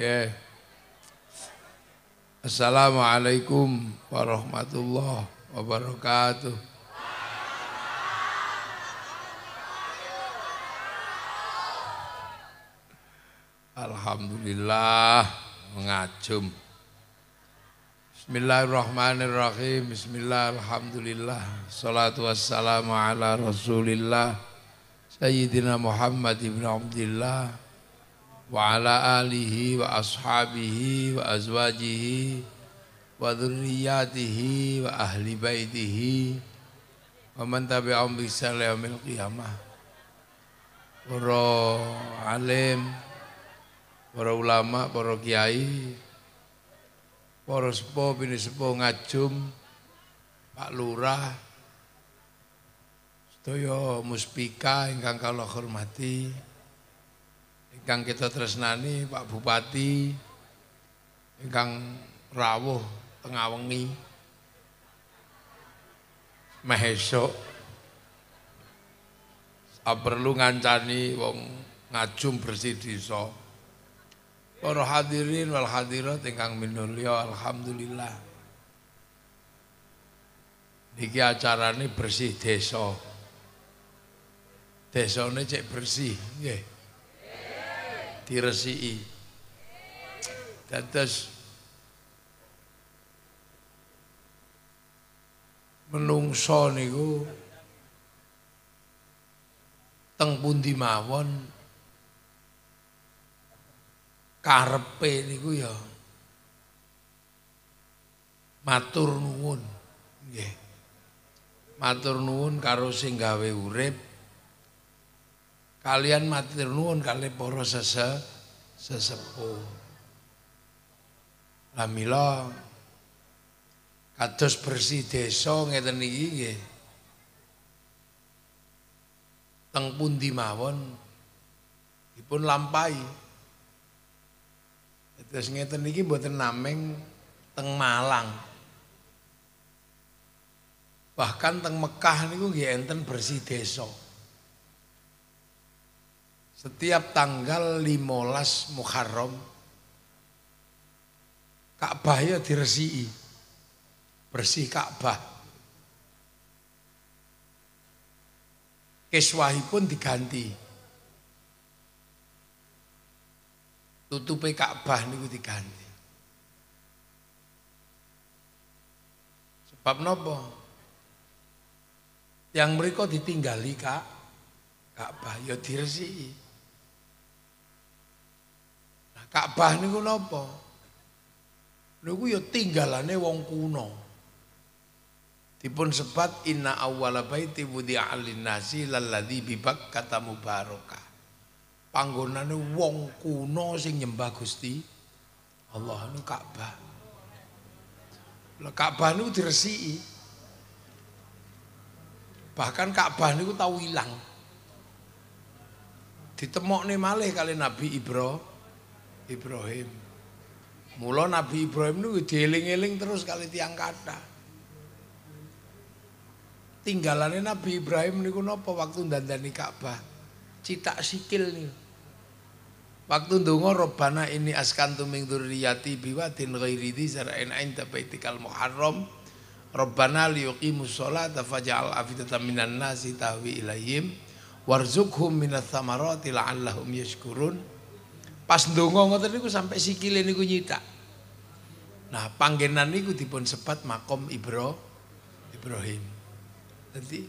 Ya. Yeah. Assalamualaikum warahmatullahi wabarakatuh. Alhamdulillah mengacum. Bismillahirrahmanirrahim. Bismillahirrahmanirrahim. Salatu wassalamu ala Rasulillah Sayyidina Muhammad ibn Abdullah wa ala alihi wa ashabihi wa azwajihi wa dhurriyatihi wa ahli baitihi wa man tabi'ahum bi yaumil qiyamah para alim para ulama para kiai para sepo bini sepo ngajum pak lurah Toyo muspika ingkang kalau hormati ingkang kita tresnani Pak Bupati ingkang rawuh tengawengi maheso, esuk perlu ngancani wong ngajum bersih desa para hadirin wal hadirat ingkang minulya alhamdulillah niki acarane bersih desa desane cek bersih nggih diresiki. Dados menungso niku teng pundi mawon karepe niku ya matur nuwun nggih matur nuwun karo sing gawe urip kalian matur nuwun kali para sese sesepuh Alhamdulillah, kados bersih desa ngeten iki nggih teng pundi mawon dipun lampahi terus ngeten iki mboten nameng teng Malang bahkan teng Mekah niku nggih enten bersih desa Setiap tanggal 15 Muharram Ka'bah ya diresi'i Bersih Ka'bah. pun diganti. tutupi Ka'bah niku diganti. Sebab nopo? Yang mereka ditinggali Kak Ka'bah ya diresi'i Ka'bah niku napa? Niku ya tinggalane wong kuno. Dipun sebat inna awwala baiti wudi'a lin-nasi lalladzi bi Bakkah mubarakah. Panggonane wong kuno sing nyembah Gusti Allah niku Ka'bah. Lah Ka'bah niku diresiki. Bahkan Ka'bah niku tau ilang. Ditemokne malih kali Nabi Ibrahim Ibrahim. Mula Nabi Ibrahim itu dieling-eling terus kali tiang kata. tinggalannya Nabi Ibrahim niku nopo waktu dandani Ka'bah. cita sikil nih, Waktu ndonga robana ini askan tuming turiyati biwatin ghairi di zar'in 'inda baitikal muharram. liyoki musola sholata faj'al afidatan minan nasi tahwi ilayim. Warzukhum minat thamarati allahum yashkurun. Pas ndonga ngoten niku sampai sikile niku nyita. Nah, panggenan niku dipun sebat makom Ibro Ibrahim. Nanti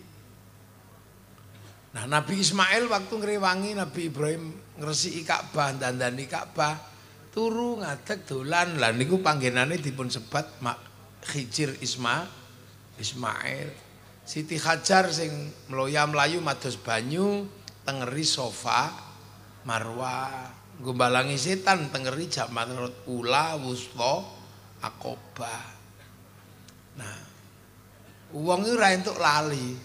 Nah, Nabi Ismail waktu ngrewangi Nabi Ibrahim ngresiki Ka'bah, dandani Ka'bah, turu ngadeg dolan. Lah niku panggenane dipun sebat Mak Khijir Isma Ismail. Siti Hajar sing meloyam melayu madus banyu tengeri sofa Marwah. gombalangi setan tengeri Jaman, manut ula wusta akoba nah wong iki ora entuk lali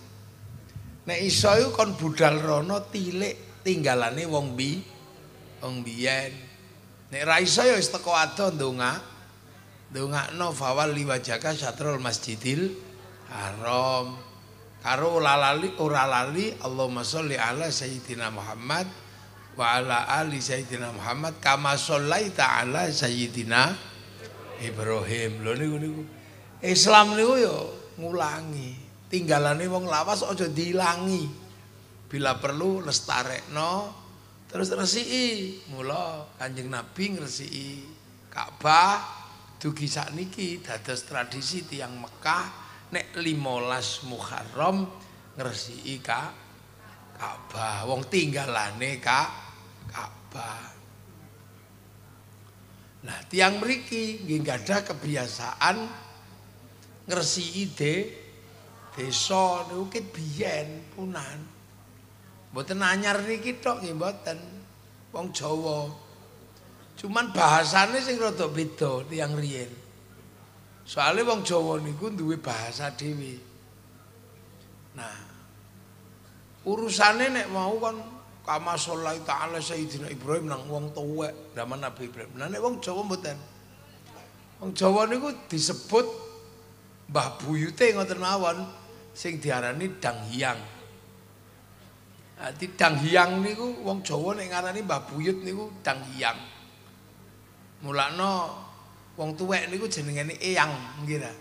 nek iso iku kon budal rono tilik tinggalane wong bi wong biyen nek ra iso ya wis teko ado ndonga ndongakno fawal liwajaka satrul masjidil haram karo ora lali ora lali Allahumma sholli ala sayyidina Muhammad wa ala ali sayyidina Muhammad kama sallaita ala sayyidina Ibrahim. Lho niku niku. Islam niku yo ya ngulangi. Tinggalane wong lawas aja diilangi. Bila perlu lestarekno terus resiki. Mula Kanjeng Nabi ngresiki Ka'bah dugi sakniki dados tradisi tiang Mekah nek 15 Muharram ngresiki Ka'bah. Wong tinggalane Ka'bah. Bapak. Nah, tiang meriki nggak ada kebiasaan ngersi ide desa nukit biyen punan. Mboten anyar niki tok nggih mboten. Wong Jawa. Cuman bahasane sing rada beda tiyang riyen. Soale wong Jawa niku duwe bahasa dhewe. Nah, urusane nek mau kon kama sallallahu ta'ala sayyidina ibrahim nang wong tuwek zaman nabi ibrahim nah nek wong jawa mboten wong jawa niku disebut mbah buyute ngoten mawon sing diarani dang hyang ati dang hyang niku wong jawa nek ngarani mbah buyut niku dang hyang mulane wong tuwek niku jenengane eyang nggih ta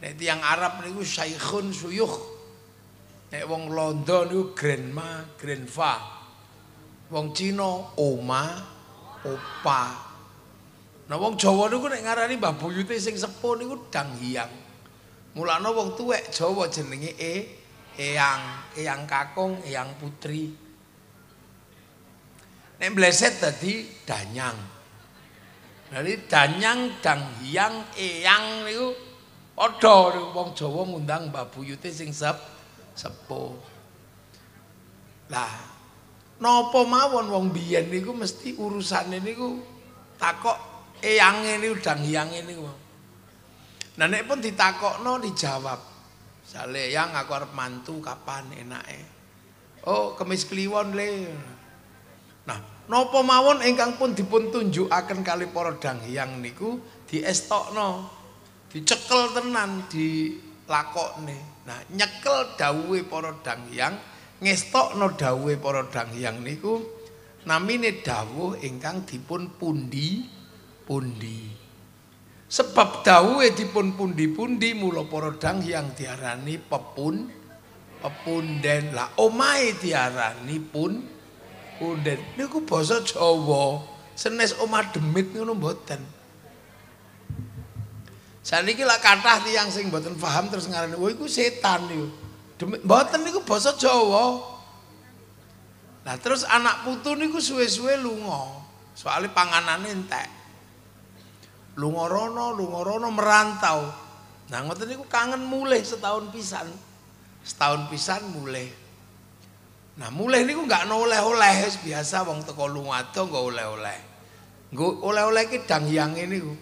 nek tiyang arab niku syaikhun suyukh Nek wong London itu grandma, grandpa. Wong Cina oma, opa. Nah wong Jawa niku nek ngarani Mbah Buyute sing sepuh niku dang hiang. Mulane wong tuwek Jawa jenenge e eyang, eyang kakung, eyang putri. Nek bleset tadi danyang. Dari danyang dang hiang eyang niku padha wong Jawa ngundang Mbah Buyute sing sepuh. sepuh. Lah, nopo mawon wong biyen niku mesti urusane niku takok eyange niku dang niku. Nah nek pun ditakokno dijawab. Sale yang aku arep mantu kapan enake. Oh, kemis kliwon le. Nah, nopo mawon ingkang pun dipun tunjukaken kali para dang niku diestokno. Dicekel tenan di lakone. Nah, nyekel dawuhe para danghyang, ngestokno dawuhe para danghyang niku namine dawuh ingkang dipun pundi pundi. Sebab dawuhe dipun pundi-pundi mula para danghyang diarani pepun pepunden. Lah omahe diarani pun pundet. Niku basa Jawa. Senes omah demit ngono mboten. Saniki lak kathah tiyang sing mboten paham terus ngarani, "Oh, iku setan iku." Mboten niku basa Jawa. Lah terus anak putu niku suwe-suwe lunga, soalnya panganane entek. Lunga rono, lunga rono merantau. Nah, ngoten niku kangen mulih setahun pisan. Setahun pisan mulih. Nah, mulih niku enggak ana oleh-oleh, biasa wong teko lunga ado enggak oleh-oleh. Enggak oleh-oleh iki dang hyang ini. Ku.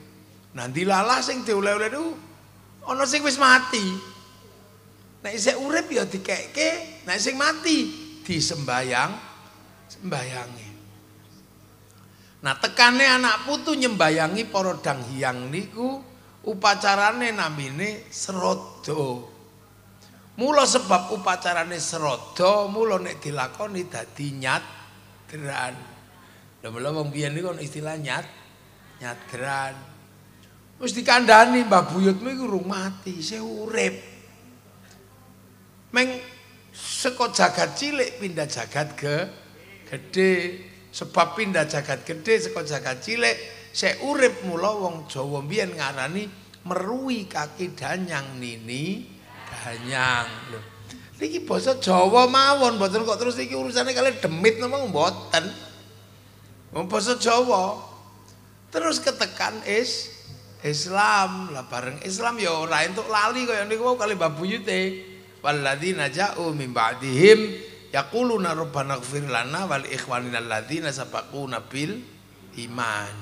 Nanti dilalah sing diulai-ulai itu Ada sing wis mati. Nek urep urip ya dikeke, nek sing mati disembayang sembayangi. Nah tekane anak putu nyembayangi para hiang niku upacarane namine serodo. Mula sebab upacarane serodo, mula nek dilakoni dadi nyat Lha mula wong biyen niku istilah nyat nyat nyadran. Wis dikandhani Mbah buyut iku urung mati, isih urip. Meng seko jagat cilik pindah jagat ke gede. Sebab pindah jagat gede seko jagat cilik, sik urip mula wong Jawa mbiyen ngarani merui kaki danyang nini danyang. Niki basa Jawa mawon mboten kok terus iki urusane kali demit napa mboten. Wong basa Jawa terus ketekan is Islam lah bareng Islam ya ora entuk lali kaya niku wae kali Mbah Buyute walladzina ja'u min ba'dihim yaquluna rabbana lana wal ikhwanina alladzina sabaquna bil iman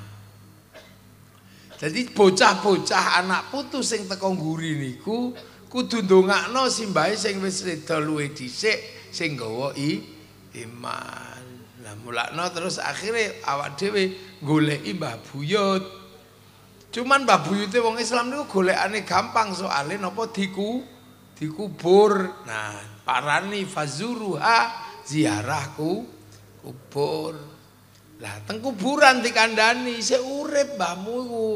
jadi bocah-bocah anak putu sing teko nguri niku kudu ndongakno simbahe sing wis reda luwe dhisik sing gawa iman lah mulakno terus akhirnya awak dhewe golek Mbah Buyut Cuman mbah buyute wong Islam niku golekane gampang soalnya napa diku dikubur. Nah, parani fazuruha ziarahku kubur. Lah teng kuburan dikandani sik urip mbahmu iku.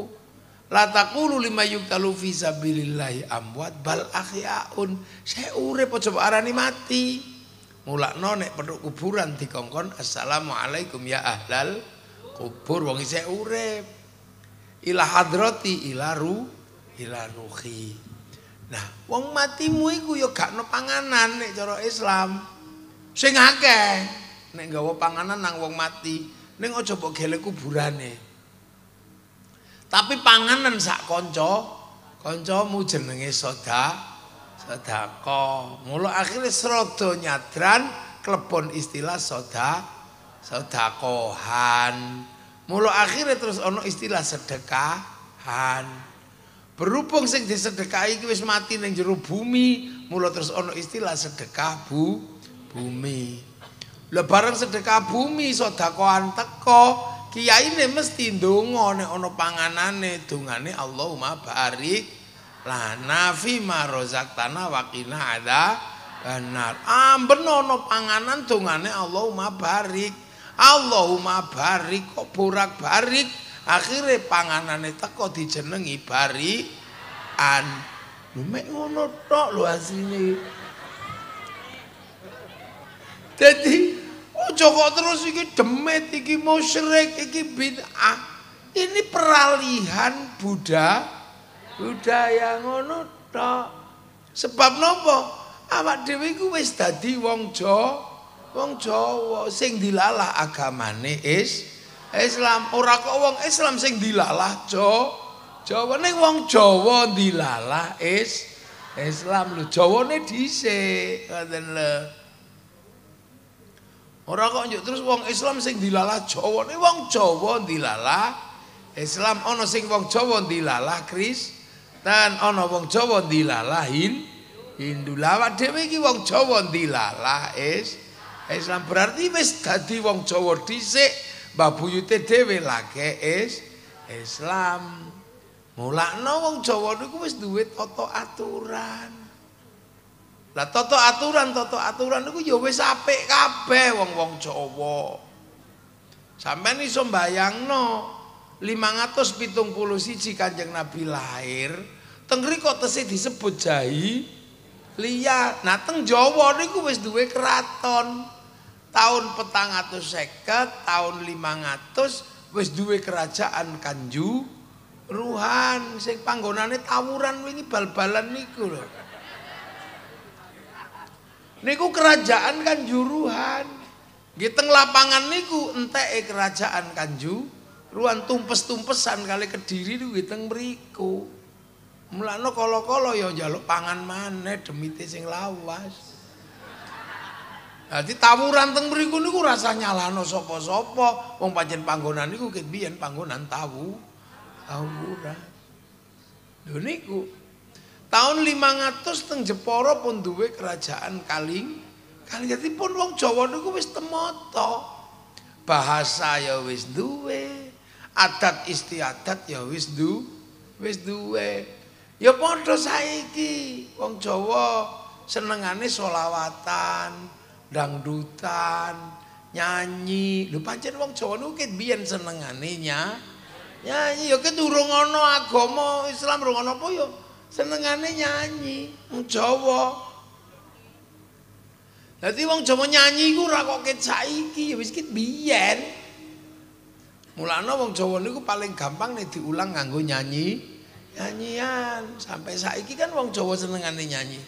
La taqulu lima yuktalu fi sabilillahi amwat bal ahyaun. Saya urip aja arani mati. mulak nek perlu kuburan dikongkon assalamualaikum ya ahlal kubur wong isih urip. ila hadrati ila ru ila ruhi nah wong matimu iku ya gak ana panganan nek cara Islam sing akeh nek gawa panganan nang wong mati ning aja mbok gele kuburane tapi panganan sak kanca kancamu jenenge soda sedako mulo akhirnya serodo nyadran klebon istilah soda sedakohan han Mula akhirnya terus ono istilah sedekahan. Berhubung sing disedekahi iki wis mati ning jero bumi, mula terus ono istilah sedekah bu bumi. Lah bareng sedekah bumi sedekahan teko, kiyaine mesti ndonga nek ono panganane, dongane Allahumma barik lana fi ma razaqtana wa qina ada benar. Ah, ono panganan dongane Allahumma barik. Allahumma barik burak barik akhirnya panganannya teko dijenengi barian lu mek ngono tok lu asine jadi ojo kok terus iki demit iki musyrik iki bid'ah ini peralihan Buddha budaya ngono tok sebab nopo awak Dewi iku wis dadi wong Jawa wong Jawa sing dilalah agamane is Islam ora kok wong Islam sing dilalah Jawa Jawa ning wong Jawa dilalah is Islam lho Jawane dhisik ngoten lho Ora kok njuk terus wong Islam sing dilalah Jawa ne wong Jawa dilalah Islam ana sing wong Jawa dilalah Kris dan ana wong Jawa dilalah Hindu lawa dhewe iki wong Jawa dilalah is Islam berarti wis dadi wong Jawa dhisik, Mbah Buyute dhewe lake is Islam. Mulakno wong Jawa niku wis duwe tata aturan. Lah tata aturan, tata aturan niku ya wis apik kabeh wong-wong Jawa. Sampeyan iso mbayangno 571 Kanjeng Nabi lahir, teng kok tesih disebut jahi. Lia, nah teng Jawa niku wis duwe keraton. tahun petang atus seket, tahun limang atus, wis duwe kerajaan kanju, ruhan, sing panggonane tawuran wingi bal-balan niku loh. Niku kerajaan kanju ruhan. Giteng lapangan niku ente e kerajaan kanju, ruhan tumpes-tumpesan kali kediri niku giteng meriku. Mulano kolo-kolo ya jaluk pangan mana demi sing lawas. Dadi tawuran teng mriku niku rasah nyalano sapa-sapa. Wong pancen panggonan niku ket biyen panggonan tawu. Tawuran. Lho niku tahun 500 teng Jepara pun duwe kerajaan Kaling. Kaling dadi pun wong Jawa niku wis temoto. Bahasa ya wis duwe. Adat istiadat ya wis wis duwe. Ya padha saiki wong Jawa senengane selawatan, dangdutan, nyanyi. Lho pancen wong Jawa niku ket biyen senengane nyanyi. Ya ket urung ana agama Islam urung ana apa ya senengane nyanyi wong Jawa. Dadi wong Jawa nyanyi iku ora kok ket saiki ya wis ket biyen. Mulane wong Jawa niku paling gampang diulang nganggo nyanyi nyanyian sampai saiki kan wong Jawa senengane nyanyi.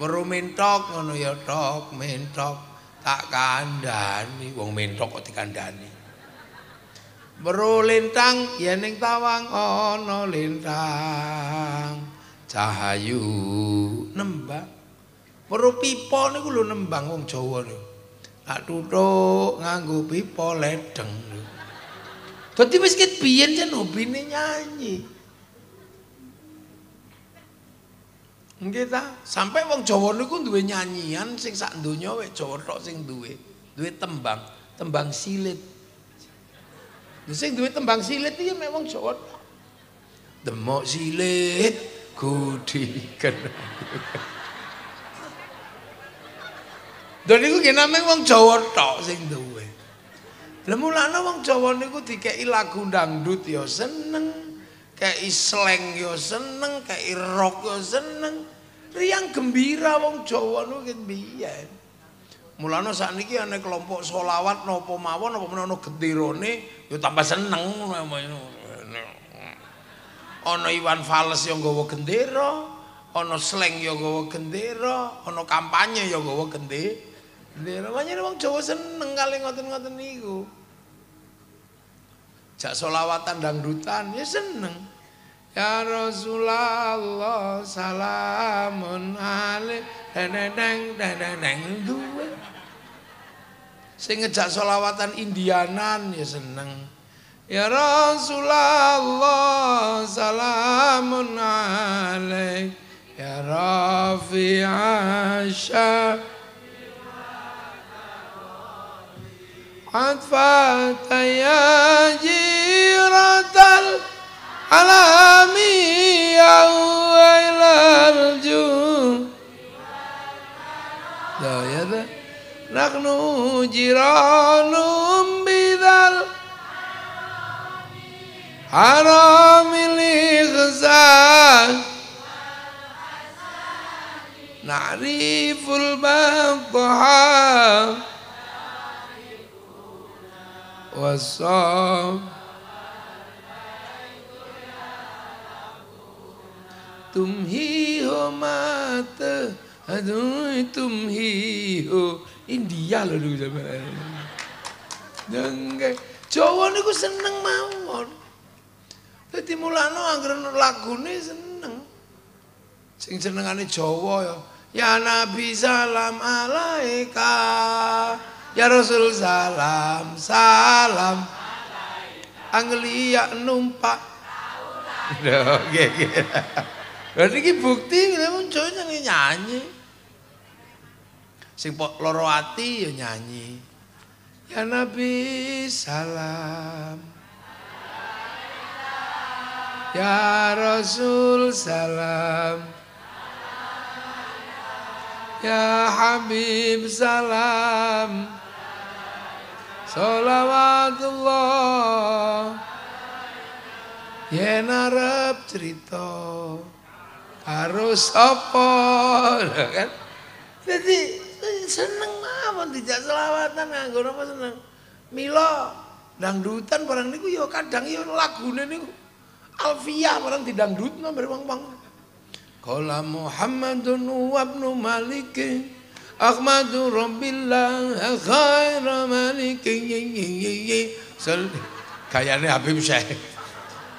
Weru mentok ngono ya tok, mentok tak kandhani, wong mentok kok dikandhani. Weru lintang ya ning tawang ana lintang. Cahayu nembang. Weru pipa niku lho nembang wong Jawa lho. Tak tutuk nganggo pipa ledeng. Dadi wis ket biyen jan hobine nyanyi. kita Sampai wong Jawa niku duwe nyanyian sing sak donya wek Jawa tok sing duwe. Duwe tembang, tembang silit. Lha sing duwe tembang silit iki mek wong Jawa Demok silit gudi Dan niku nggih nameng wong Jawa tok sing duwe. Lha mulane wong Jawa niku dikeki lagu dangdut ya seneng, kei slang yo ya seneng, kei rock yo ya seneng. riang gembira wong Jawa nu kembian. Mulane sakniki ana kelompok selawat napa mawon apa menawa ana gendirone ya tambah seneng ngono. Iwan Fales yang nggawa gendera, ana Sleng yang nggawa gendera, ana kampanye yang nggawa gendera. Lha wong Jawa seneng kali ngoten-ngoten niku. Jak selawatan dangdutan ya seneng. Ya Rasulullah salamun alaik deneng deneng duwe. Sing ngejak solawatan Indianan ya seneng. Ya Rasulullah salamun alaik ya Rafi Asha. عطفت يا على ميا وإلى الجود نحن جيران بذل حرام الإخزان نعرف المطعم والصوم तुम ही हो मात अदूं तुम India हो Jawa लड़ ku seneng mawon. Jadi mulano angker lagu ni seneng. Sing seneng ane cowok ya. Nabi salam alaika. Ya Rasul salam salam. Alaika Anglia numpak. Oke, oke. Berarti ini bukti lemu cowok nyanyi nyanyi. Sing loro hati ya nyanyi. Ya Nabi salam. Ya Rasul salam. Ya Habib salam. Salawatullah. ya narap cerita harus apa kan jadi seneng mawon tidak selawatan nganggo apa seneng milo dangdutan barang niku yo ya kadang lagu ya lagune niku alfiah barang didangdutno nomor wong-wong kala Muhammadun wa ibn Malik Ahmadu Rabbillah khaira malik Kayaknya Habib Syekh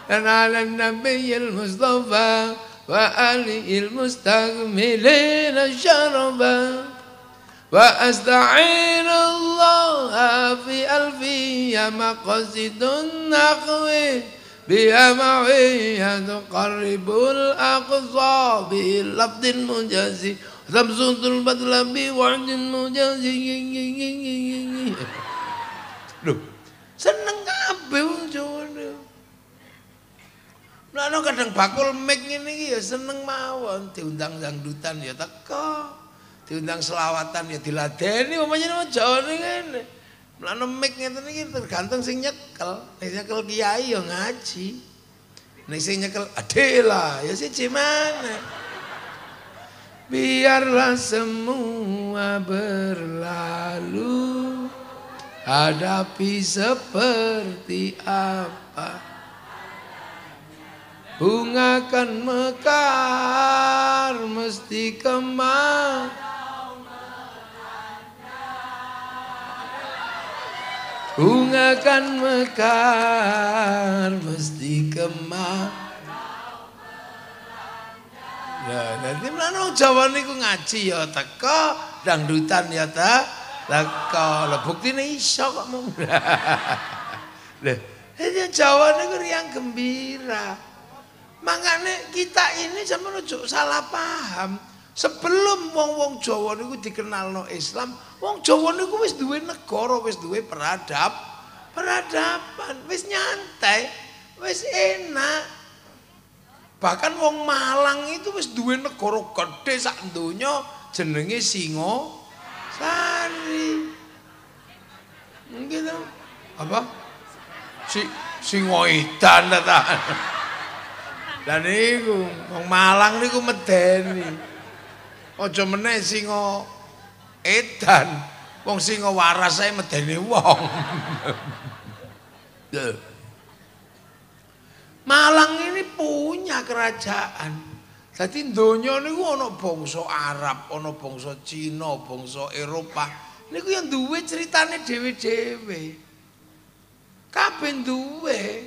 Dan ala Nabi Mustafa وألي المستكملين شربا وأستعين الله في ألفي مقصد النحو بها معية تقرب الأقصى بلفظ مجازي تبسط البدل بوعد مجازي Nah, no kadang bakul mic ini ya seneng mawon diundang dangdutan ya teko, diundang selawatan ya diladeni umpamanya nama Jawa ini kan. Nah, mic ngeten iki tergantung sing nyekel, nyekel kiai ya ngaji. Nek sing nyekel adela ya sih gimana Biarlah semua berlalu Hadapi seperti apa bunga kan mekar mesti kemah bunga kan mekar mesti kemah Nah, ya, nanti mana Jawa ku ngaji ya teko, dangdutan ya ta, teko. Lah buktine iso kok deh ini Jawa ku riang gembira. Makanya kita ini zaman salah paham. Sebelum wong-wong Jawa niku dikenal Islam, wong Jawa niku wis duwe negara, wis duwe peradab, peradaban, wis nyantai, wis enak. Bahkan wong Malang itu wis duwe negara gede sak donya jenenge Singo Sari. Mungkin apa? Si Singo Edan ta. Lah niku wong Malang niku medeni. Aja meneh singa edan. Wong singa waras ae medeni wong. Malang ini punya kerajaan. Jadi donya niku ana bangsa Arab, ana bangsa Cina, bangsa Eropa. Niku yang duwe ceritane dhewe dewe Kabeh duwe.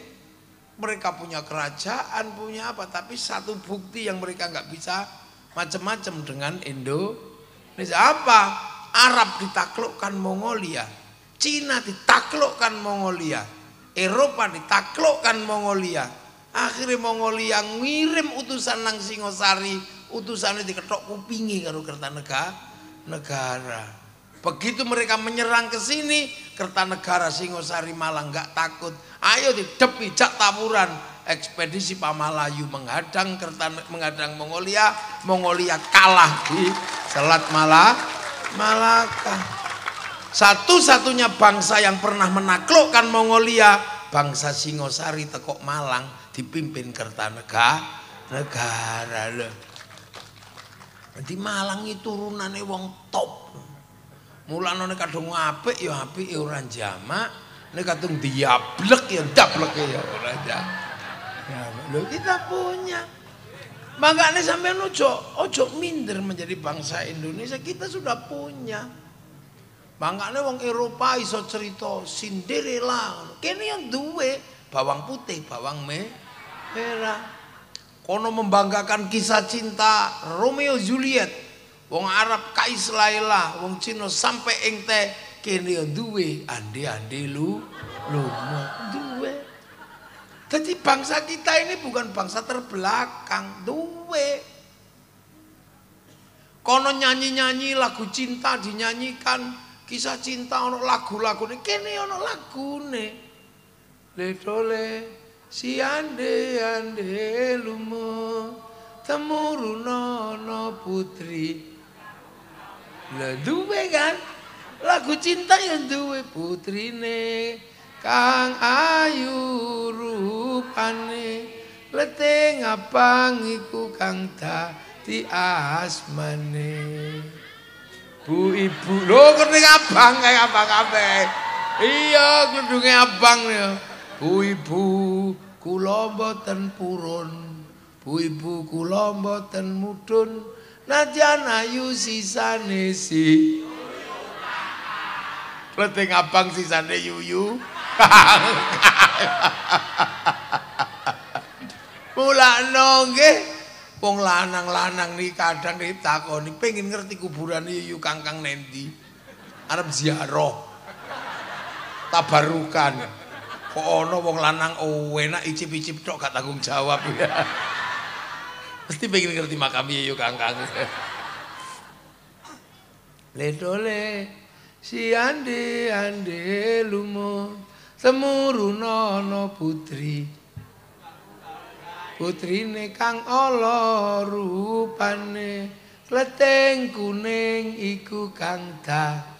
mereka punya kerajaan, punya apa, tapi satu bukti yang mereka nggak bisa macam-macam dengan Indo. Indonesia. Apa? Arab ditaklukkan Mongolia, Cina ditaklukkan Mongolia, Eropa ditaklukkan Mongolia. Akhirnya Mongolia ngirim utusan nang Singosari, utusannya diketok kupingi karo kertanegara. negara. Begitu mereka menyerang ke sini, Kertanegara Singosari Malang nggak takut. Ayo di jak taburan Ekspedisi Pamalayu menghadang Kertan menghadang Mongolia, Mongolia kalah di Selat Malah Malaka. Satu-satunya bangsa yang pernah menaklukkan Mongolia, bangsa Singosari tekok Malang dipimpin Kertanegara negara loh. Di Malang itu runane wong top. Mulane nek kadung apik ya apik ya ora jamak, nek kadung diablek ya dableke ya, ya ora jamak. Ya, lo kita punya. Makanya sampai nojo, ojo minder menjadi bangsa Indonesia, kita sudah punya. Makanya wong Eropa iso cerita Cinderella. Kene yang duwe bawang putih, bawang merah. Kono membanggakan kisah cinta Romeo Juliet Wong Arab ka Islaila, wong Cina sampai ing te kene duwe ande-ande lu lumo duwe. Dadi bangsa kita ini bukan bangsa terbelakang duwe. Kono nyanyi-nyanyi lagu cinta dinyanyikan kisah cinta ono lagu-lagu ini kene ono lagu Le dole si ande ande lumo temuru nono putri Lah duwe kan. Lagu cinta yang duwe putrine Kang Ayu rupane leteng apa ngiku Kang ta asmane. Bu ibu lo kene abang kabeh. Iya kudunge abang ya. Bu ibu kula mboten purun. Bu ibu kula mboten mudhun. Najan yu sisane si. Leting abang sisane yuyu. Mula nongge, wong lanang-lanang nih kadang nih takoni pengen ngerti kuburan yuyu kangkang nendi. Arab ziarah. Tabarukan. Kok ono wong lanang oh, enak icip-icip tok gak tanggung jawab Mesti pengen ngerti makam iya yuk kangkang. Ledo le, si ande ande lumo, semuru nono putri. Putri ne kang ala rupane, leteng kuning iku kang ta.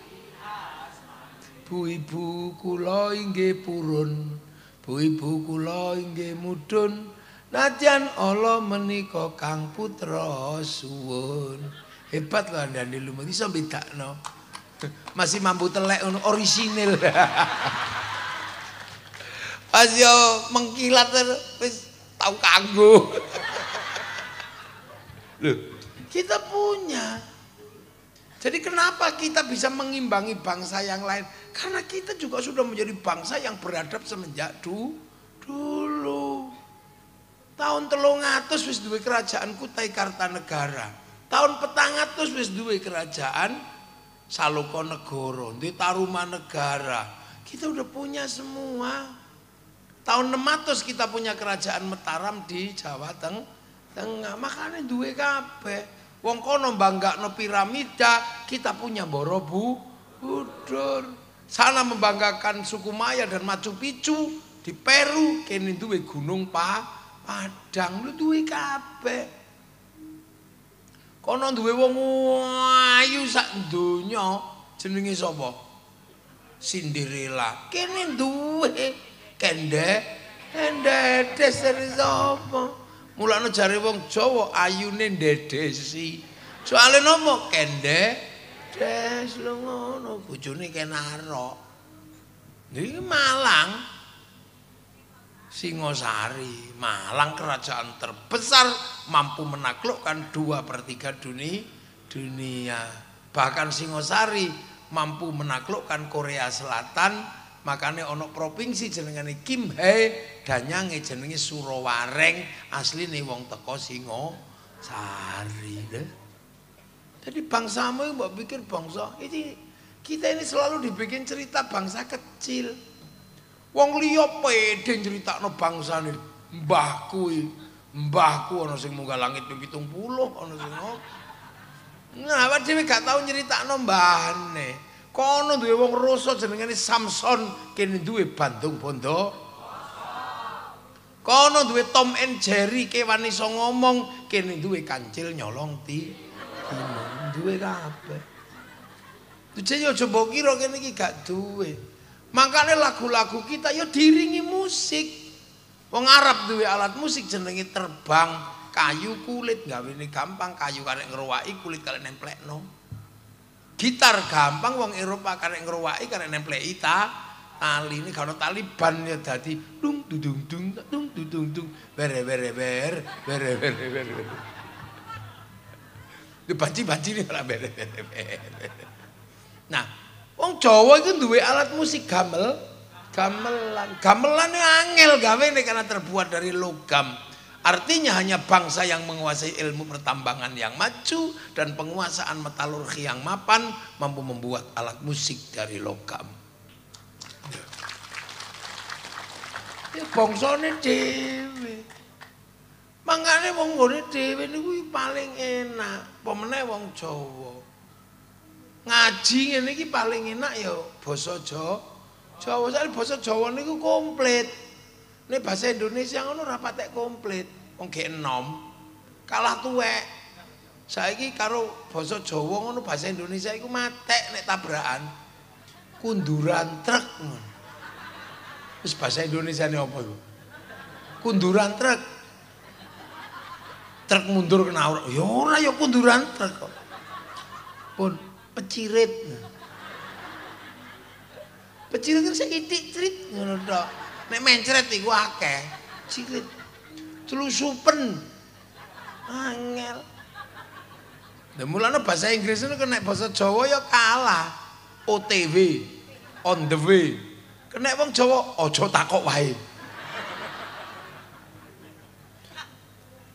Bu ibu kulo inge purun, bu ibu kulo inge mudun, Najan Allah menika Kang Putra suwun. Hebat lah anda di lumut iso bedakno. Masih mampu telek ngono orisinil. Pas yo mengkilat wis tau kanggo. Loh, kita punya. Jadi kenapa kita bisa mengimbangi bangsa yang lain? Karena kita juga sudah menjadi bangsa yang beradab semenjak du, dulu. Tahun telungatus atus wis duwe kerajaan Kutai Kartanegara. Tahun petangatus atus wis duwe kerajaan Saloko Negoro, di Negara, Kita udah punya semua. Tahun 600 kita punya kerajaan Metaram di Jawa Teng Tengah. Makanya duwe kape. Wong kono no piramida, kita punya Borobu, Borobudur. Sana membanggakan suku Maya dan Machu Picchu di Peru kini duwe Gunung Pa padang lu duwe kabeh kono duwe wong ayu sak donya jenenge sapa Cinderella kene duwe kende kende deseri sapa mulane jare wong Jawa ayune ndedesi soalé nopo kende des lu ngono bojone kenarok Ini malang, Singosari, Malang kerajaan terbesar mampu menaklukkan dua per tiga dunia, dunia. Bahkan Singosari mampu menaklukkan Korea Selatan, makanya ono provinsi jenengane dan yang jenenge Surawareng, nih wong teko Singosari. Jadi bangsa mau mbak bikin bangsa ini kita ini selalu dibikin cerita bangsa kecil. Wong liya pede nyeritakno bangsane mbahku iki. Mbahku ana sing munggah langit 70 ana sing Nah, awak dhewe gak tau nyeritakno mbahane. Kono duwe wong rusuh jenengane Samson kene duwe Bandung Bondo. Kono duwe Tom and Jerry kewan iso ngomong kene duwe kancil nyolong ti. Duwe kabeh. Dijenyo jembok kira kene iki gak duwe. Makanya lagu-lagu kita ya diringi musik. Wong Arab duwe alat musik jenenge terbang, kayu kulit gawe ini gampang, kayu karek ngeruwaki kulit karek nemplekno. Gitar gampang wong Eropa karek ngeruwaki karek nemplek ita tali ini kalau tali ban ya dadi dung dung dung dung dung dung bere bere bere bere bere bere banci banci ini lah bere bere bere. Nah, Wong Jawa itu duwe alat musik gamel, gamelan. Gamelan angel gawe karena terbuat dari logam. Artinya hanya bangsa yang menguasai ilmu pertambangan yang maju dan penguasaan metalurgi yang mapan mampu membuat alat musik dari logam. Ya ini dewi. Mangane wong ini dewi ini paling enak, Pemenang wong Jawa. ngaji ngene iki paling enak ya basa Jawa. Jawa sak basa Jawa niku komplit. Nek bahasa Indonesia ngono ora patek komplit. Wong gek enom kalah tuwek. Saiki karo basa Jawa ngono bahasa Indonesia iku matek nek tabrakan. Kunduran truk ngono. Wis bahasa Indonesia ne apa iku? Kunduran truk. Truk mundur kena ora. Ya ora ya kunduran truk kok. Pun pecirit pecirit itu saya itik cerit nek menceret itu akeh cirit telusupen angel dan mulanya bahasa Inggris itu kena bahasa Jawa ya kalah OTW on the way kena wong Jawa ojo takok wae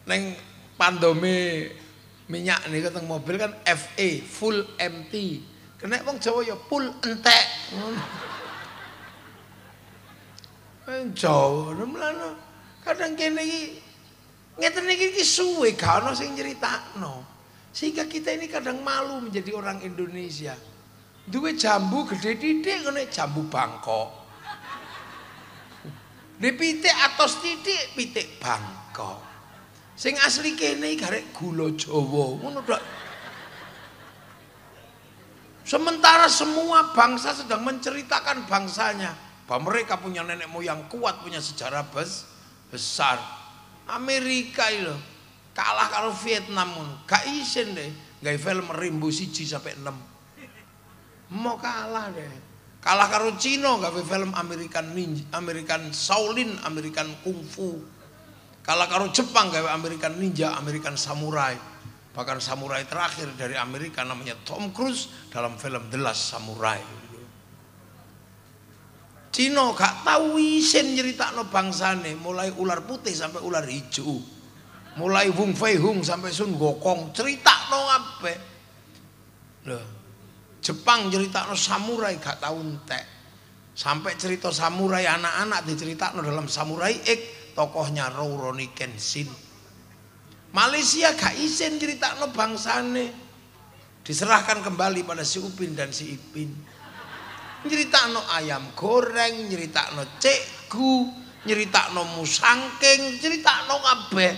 neng pandemi minyak nih ketemu mobil kan FE full empty kena wong Jawa ya full entek Jawa nemlano kadang kene iki ngeten iki iki suwe gak ono sing nyeritakno sehingga kita ini kadang malu menjadi orang Indonesia duwe jambu gede titik ngene jambu bangkok di pitik atau titik pitik bangkok Sing asli kene garek gula Jawa. Ngono tok. Sementara semua bangsa sedang menceritakan bangsanya bahwa mereka punya nenek moyang kuat, punya sejarah bes, besar. Amerika itu kalah kalau Vietnam gak isin deh gak film rimbu siji sampai enam, mau kalah deh kalah kalau Cina gak film American Ninja, American Shaolin American Kung Fu kalau karo Jepang gawe American Ninja, American Samurai. Bahkan samurai terakhir dari Amerika namanya Tom Cruise dalam film The Last Samurai. Cino gak tahu isin no bangsane, mulai ular putih sampai ular hijau. Mulai Wung Fei Hung sampai Sun Gokong no ape. Loh, Jepang cerita no samurai gak tahu ente. Sampai cerita samurai anak-anak diceritakan dalam samurai X tokohnya Rouroni Kenshin. Malaysia gak izin cerita no bangsane. Diserahkan kembali pada si Upin dan si Ipin. Cerita no ayam goreng, cerita no cekgu, cerita no musangking, cerita no ngabe.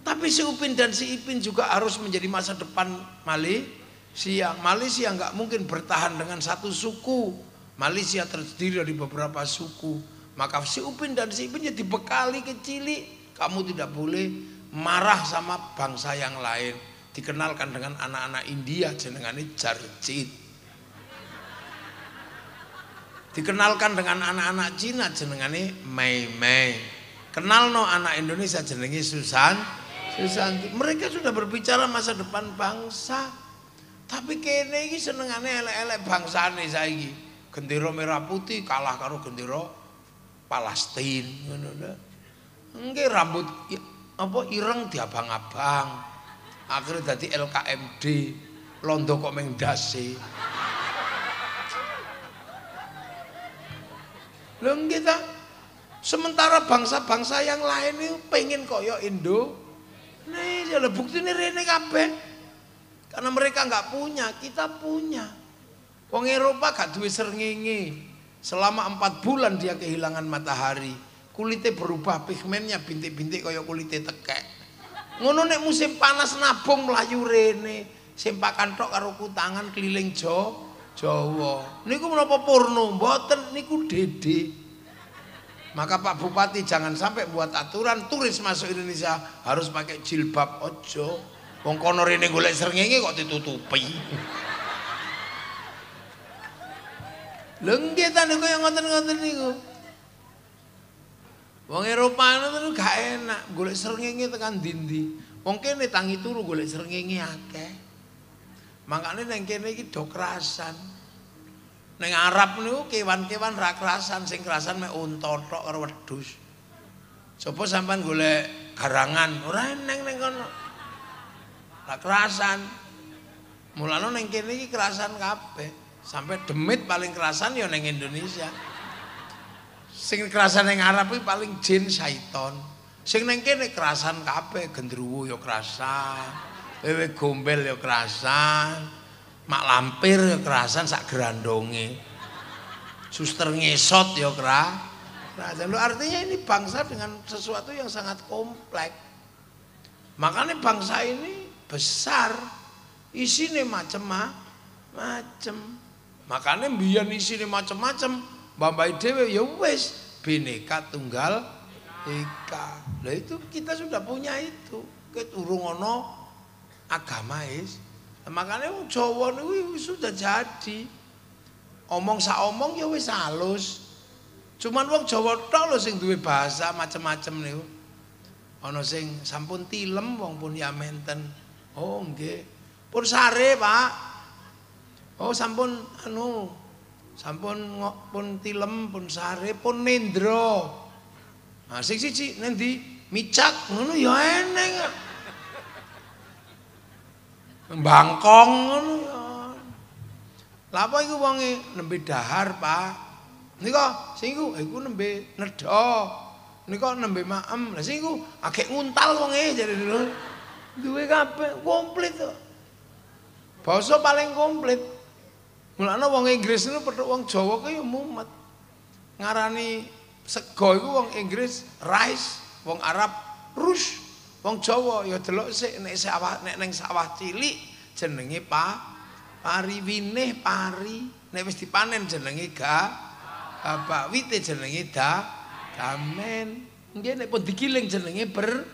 Tapi si Upin dan si Ipin juga harus menjadi masa depan Malaysia. Malaysia nggak mungkin bertahan dengan satu suku. Malaysia terdiri dari beberapa suku. Maka si Upin dan si Ipin jadi ya dibekali kecil, Kamu tidak boleh marah sama bangsa yang lain. Dikenalkan dengan anak-anak India jenengannya jarjit. Dikenalkan dengan anak-anak Cina jenengannya Mei Mei. Kenal no anak Indonesia jenenge Susan. Susanti. Mereka sudah berbicara masa depan bangsa. Tapi kene iki senengane elek-elek bangsane saiki. Gendera merah putih kalah karo gendera Palestina ngono rambut apa ireng diabang-abang. Akhirnya dadi LKMD, londo kok mengdasi Lho kita sementara bangsa-bangsa yang lain itu pengen koyo ya Indo. Nih, jadi iya bukti nih rene kabeh. Karena mereka nggak punya, kita punya. Wong Eropa gak duwe serngenge. Selama empat bulan dia kehilangan matahari, kulitnya berubah pigmennya bintik-bintik kayak kulitnya tekek. Ngono nek musim panas nabung melayu rene, sempakan tok karo kutangan keliling jo, Jawa. Niku menapa purno? Mboten niku dede. Maka Pak Bupati jangan sampai buat aturan turis masuk Indonesia harus pakai jilbab ojo. Wong kono rene golek srengenge kok ditutupi. Lha nggih ta niku ya ngoten-ngoten niku. Wong Eropa niku gak enak golek srengenge tekan dindi. Wong kene tangi turu golek srengenge akeh. Makane ning kene iki do kerasan. Ning Arab niku kewan-kewan ra kerasan, sing kerasan mek unta tok karo wedhus. Sopo sampean golek garangan ora eneng ning kono. Ra kerasan. Mulane ning kene iki kerasan kabeh. sampai demit paling kerasan ya neng Indonesia sing kerasan neng Arab itu paling jin syaiton sing neng kene kerasan kape gendruwo ya kerasan wewe gombel ya kerasan mak lampir ya kerasan sak gerandonge suster ngesot ya kera nah jadi artinya ini bangsa dengan sesuatu yang sangat kompleks makanya bangsa ini besar isinya macem-macem -ma, Makanya mbiyen isine macem macam Mbambai dhewe ya wis bineka tunggal ika. Lah itu kita sudah punya itu. Keturung ono agama is. Makanya wong Jawa niku sudah jadi. Omong saomong ya wis halus. Cuman wong Jawa tok lho sing duwe bahasa macem-macem. niku. Ana sing sampun tilem wong pun ya menten. Oh nggih. Pun sare, Pak. Oh sampun anu sampun ngok pun tilem pun sare pun nendro. Asik siji nendi micak ngono ya eneng. Bangkong ngono ya. Lha apa iku wonge nembe dahar, Pak? Nika sing iku eh, iku nembe nedha. Nika nembe maem. Lah sing iku akeh nguntal wonge jare dulu. Duwe kabeh komplit to. Basa paling komplit. Mulane wong Inggris niku petuk wong Jawa kuwi ya mumet. Ngarani sego iku wong Inggris rice, wong Arab rus, wong Jawa ya delok sik nek sawah nek ning sawah cilik jenenge pa pari winih pari nek wis dipanen jenenge ga bapak wite jenenge da gamen, nge nek pun digiling jenenge ber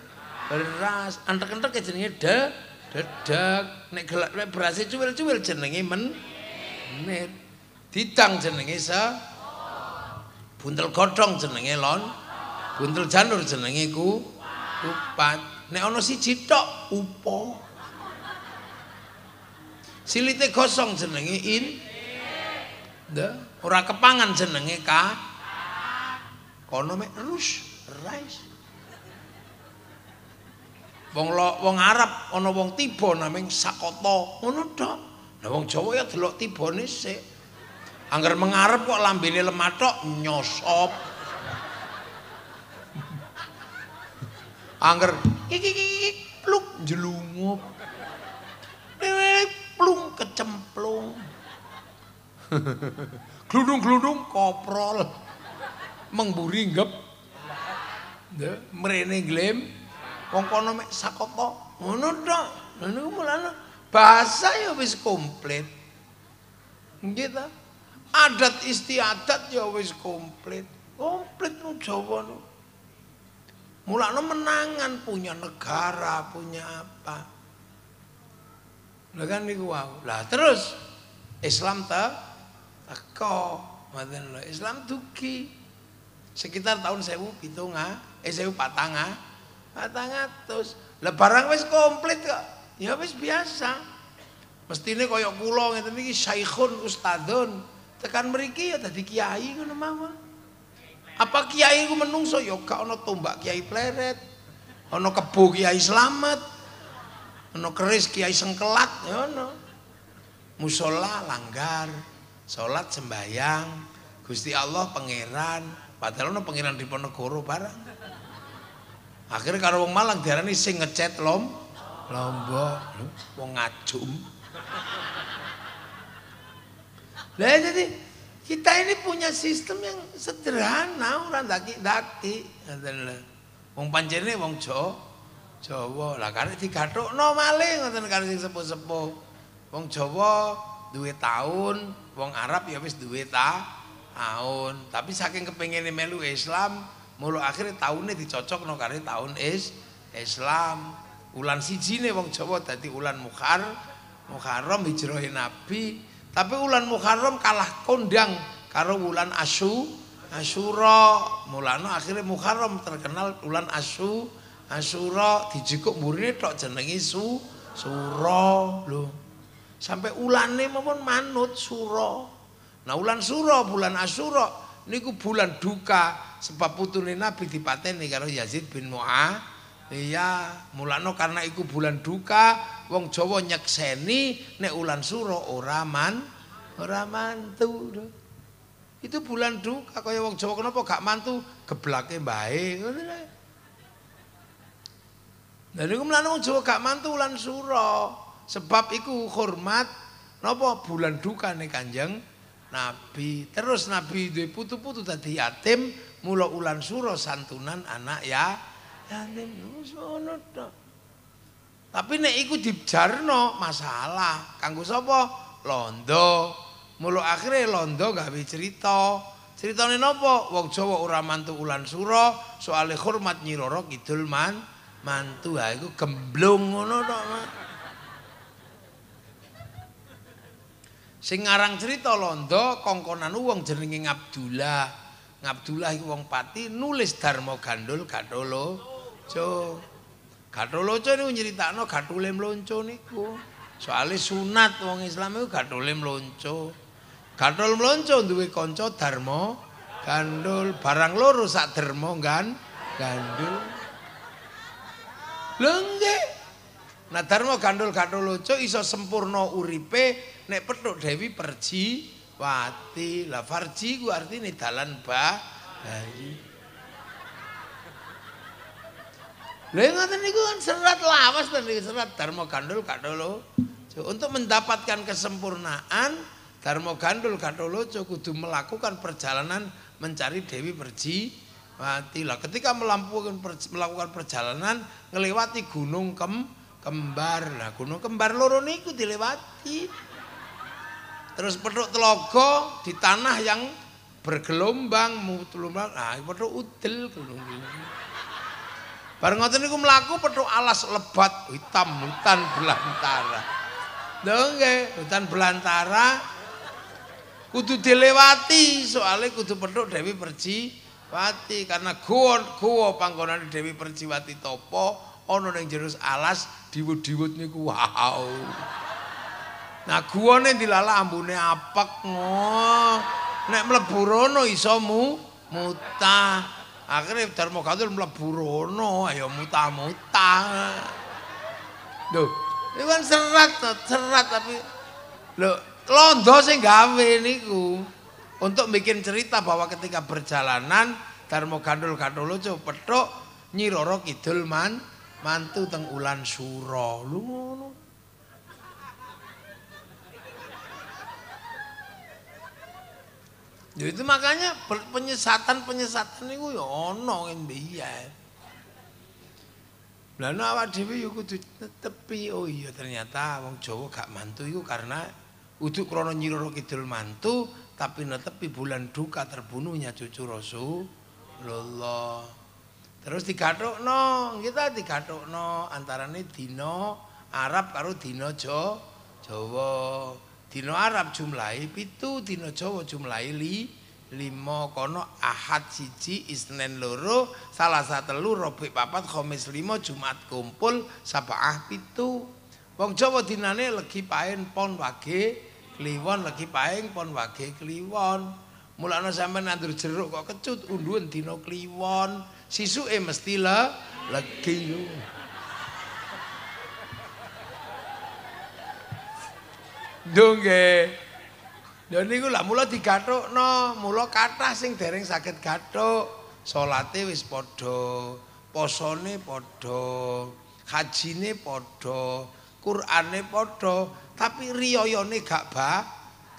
beras antek-antek jenenge de dedek nek gelek berase cuwil-cuwil jenenge men Met. Didang jenenge sa. Buntel godhong jenenge lon. Buntel janur jenenge ku. Upat Nek ana siji tok upo. Silite gosong jenenge in. Da. Ora kepangan jenenge ka. Kono mek rus, rice. Wong wong Arab ana wong tiba namanya sakoto, ngono tok. Lah wong Jawa ya delok tibone sik. Angger mengarep kok lambene lematok nyosop. Angger iki iki pluk jelungup. Dewe plung kecemplung. Glundung-glundung koprol. Mengburi ngep. Ya, mrene glem. Wong kono mek sakopo. Ngono tok. Lah niku mulane Bahasa ya wis komplit. Gitu. Adat istiadat ya wis komplit. Komplit nu Jawa nu. nu menangan punya negara, punya apa. Lah kan niku wow. Lah terus Islam ta teko ngoten lho. Islam dugi sekitar tahun 1000 pitung eh 1400 400. Lah barang wis komplit kok. Ya wis biasa. Mestine kaya kula ngeten iki syaikhun ustadzun. Tekan mriki ya dadi kiai ngono mawon. Apa kiai ku menungso ya gak ana tombak kiai pleret. Ana kebo kiai selamat. Ana keris kiai sengkelat ya ana. Musala langgar, salat sembahyang, Gusti Allah pangeran, padahal ana pangeran Diponegoro barang. Akhirnya karo wong Malang diarani sing ngecet lom. Lomba wong ngajum. Lah jadi kita ini punya sistem yang sederhana ora daki-daki ngoten lho. Wong pancene wong Jawa. Jawa lah kare digathukno malih ngoten kare sing sepuh-sepuh. Wong Jawa duwe taun, wong Arab ya wis duwe taun. Tapi saking kepengene melu Islam, mulu akhirnya taune dicocokno kare taun is Islam. Ulan Siji sijine wong Jawa dadi ulan Mukhar, Muharram hijrahe Nabi, tapi ulan Muharram kalah kondang karo ulan Asyu, Asyura. Mulane akhire Muharram terkenal ulan Asyu, Asyura dijekuk murine tok jenengi Su, Sura lho. Sampai ulane mawon manut Sura. Nah ulan Sura, bulan Asyura niku bulan duka sebab putune Nabi dipateni karo Yazid bin Mu'adz Iya, mulano karena iku bulan duka, wong Jawa nyekseni nek ulan suro ora man, ora mantu. Itu bulan duka kaya wong Jawa kenapa gak mantu geblake bae ngono lho. Lah niku mulane wong Jawa gak mantu ulan suro sebab iku hormat napa bulan duka nih Kanjeng Nabi. Terus Nabi duwe putu-putu tadi yatim, mula ulan suro santunan anak ya. Tapi nek iku dijarno masalah kanggo sapa? Londo. Mulo akhire Londo gawe cerita. Critane nopo? Wong Jawa ora mantu ulan suro, soalé hormat Nyi Roro Kidul man mantu. Ha iku gemblung ngono tok, Mak. Sing ngarang cerita Londo kongkonan wong jenenge Abdullah. Abdullah iku wong Pati nulis Dharma Gandul Gatholo. Gandul. lonco. Gathul lonco niku nyritakno gathule mlonco niku. Oh. Soale sunat wong Islam iku gathule mlonco. Gathul mlonco duwe kanca dharma gandul barang loro sak dharma kan gandul. Lengge. Nah dharma gandul gathul lonco iso sempurna uripe nek petuk Dewi Perji Wati. Lah farji ku artine dalan bah. Bayi. Lha ngoten niku kan serat lawas ten serat Dharma Gandul So, Untuk mendapatkan kesempurnaan Dharma Gandul so, kudu melakukan perjalanan mencari Dewi Perji mati lah ketika melakukan melakukan perjalanan melewati gunung kem kembar lah gunung kembar loro niku dilewati terus petruk telogo di tanah yang bergelombang mutlumang ah petruk gunung -gunung. Bareng ngoten niku mlaku petuk alas lebat hitam hutan belantara. Lho nggih, hutan belantara kudu dilewati soalnya kudu petuk Dewi Perciwati. karena gua gua panggonan Dewi Perciwati topo ono yang jerus alas diwud-diwud niku wow. Nah gua nih dilala ambune apak ngoh. Nek mlebu rono iso mu mutah. akhirnya termogadul meleburono ayo muta-muta loh ini kan serat serat tapi loh londo sih gawe niku untuk bikin cerita bahwa ketika berjalanan Darmo gandul gandul lucu petuk nyiroro kidul man mantu teng ulan suro lu Ya itu makanya penyesatan-penyesatan itu ya ono yang biaya. Lah nek awak dhewe ya kudu tetepi oh iya ternyata wong cowok gak mantu itu karena udu krana nyiroro kidul mantu tapi netepi bulan duka terbunuhnya cucu Rasulullah. Terus digathukno, kita digathukno antarane Dino Arab karo dina Jawa. Dino Arab jumlahi pitu, dina Jawa jumlahi li lima kono ahad siji isnen loro salah satu lu papat komis lima jumat kumpul sabah pitu wong jawa dinane legi pahen pon wage kliwon legi pahen pon wage kliwon mulana sampe nandur jeruk kok kecut unduan dina kliwon sisu e mesti le legi yuk. Nduh nggih. Lha niku lah mula digathukno, mula kathah sing dereng saged gathuk. Salate wis padha, posone padha, hajine padha, Qur'ane padha, tapi riyoyone gak ba,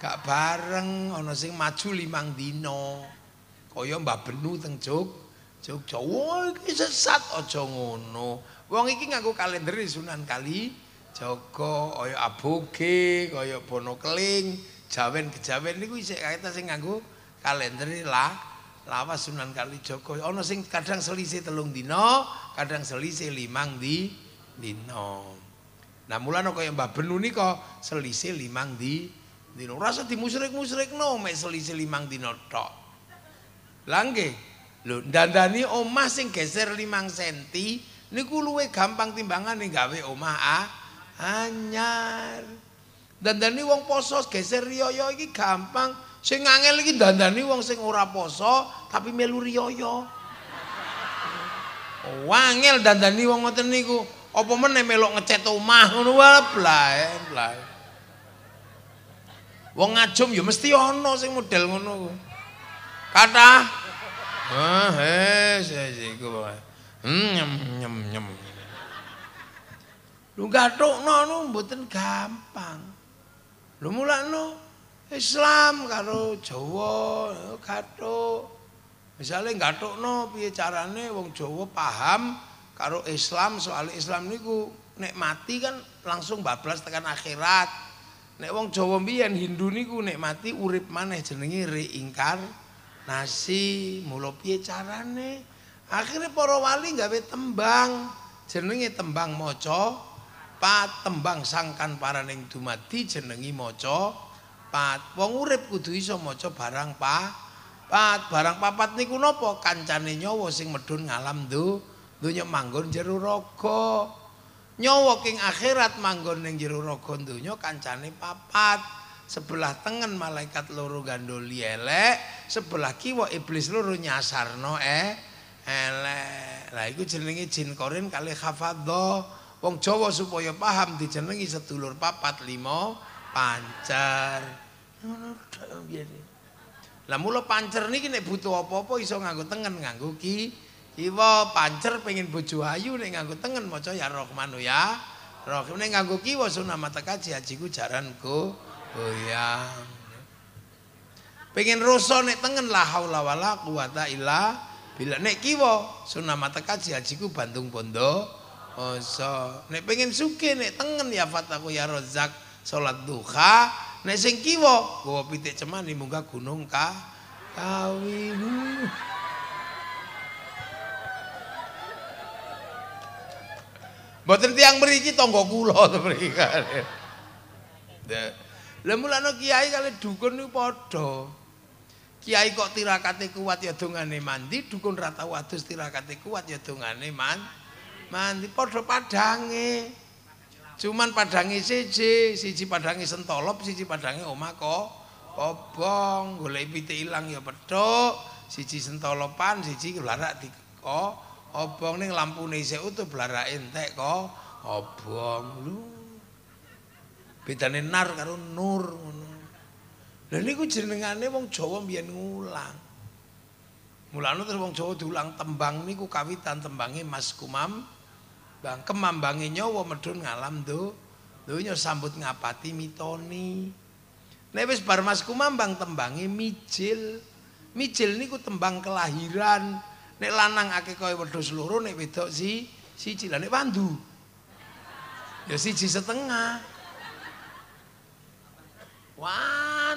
gak bareng ana sing maju limang dina. Kaya Mbah Benu teng Jog, Jog-jog. Wah, iki sesat aja ngono. Wong iki nganggo kalender Sunan Kali. Joko kaya abuge kaya bono keling jawen kejawen niku isih kaitan sing nganggo kalender lah lawas Sunan Kalijaga ana sing kadang selisih telung dina kadang selisih limang di dina nah mulane kaya Mbah Benu nika selisih limang di dina ora usah dimusrik-musrikno mek selisih limang dina tok lha nggih lho dandani omah sing geser limang senti niku luwe gampang timbangan nih gawe omah ah anyar. Dandani wong poso geser riyoyo iki gampang. Sing ngangel iki dandani wong sing ora poso tapi melu riyoyo. Wangel oh, dandani wong ngoten niku. Apa meneh melok ngecet omah ngono wae blae blae. Wong ngajum ya mesti ana sing model ngono ku. Kata Ah, eh, saya sih, gue, hmm, nyem, nyem, nyem, Lu gathukno anu mboten gampang. Lu mulakno Islam karo Jawa gathuk. Misale gathukno piye carane wong Jawa paham karo Islam soal Islam niku nek mati kan langsung bablas tekan akhirat. Nek wong Jawa mbiyen Hindu niku nek mati urip maneh jenenge reingkar nasi mulo piye carane akhirnya para wali gawe tembang jenenge tembang mocoh pat tembang sangkan paraning dumadi jenengi maca pat wong urip kudu iso maca barang pa pat barang papat niku napa kancane nyawa sing medhun ngalam do donya manggon jero raga nyawa king akhirat manggon ning jero raga donya kancane papat sebelah tengen malaikat loro gandoli elek sebelah kiwa iblis loro nyasarno e-, elek lah iku jenenge jin korin kali khafadho Wong Jawa supaya paham dijenengi sedulur papat lima pancer. Lah mulo pancer niki nek butuh apa-apa iso nganggo tengen nganggo kiwa Iwo pancer pengen bojo ayu nek nganggo tengen maca ya Rahman ya. nek nganggo kiwa sunah mata kaji ajiku jaranku. Oh ya. Pengen rasa nek tengen la haula wala quwata illa billah. Nek kiwa sunah mata kaji ajiku Bandung Pondok Poso. Nek pengen suke nek tengen ya fataku ya rozak salat duha. Nek sing kiwa gowo pitik cemani munggah gunung ka kawi. Mboten tiyang mriki tangga kula to mriki. Lah mulane kiai kali dukun niku padha. Kiai kok tirakate kuat ya dongane mandi, dukun ra tau adus tirakate kuat ya dongane mandi. mandi podo padange cuman padange siji siji padange sentolop siji padange omah kok Obong, golek pite ilang ya petuk siji sentolopan siji blarak di kok obong ning lampune isih utuh blarak entek kok obong lu bedane nar karo nur ngono lha niku jenengane wong Jawa mbiyen ngulang Mulane terus wong Jawa diulang tembang niku kawitan tembange Mas Kumam Bang kemambangi nyowo medun ngalam do Dunya sambut ngapati mitoni bar barmas kumambang tembangi mijil Mijil ini ku tembang kelahiran Nek lanang ake koi wedo seluruh Nek wedok si Si nek pandu Ya siji setengah Wah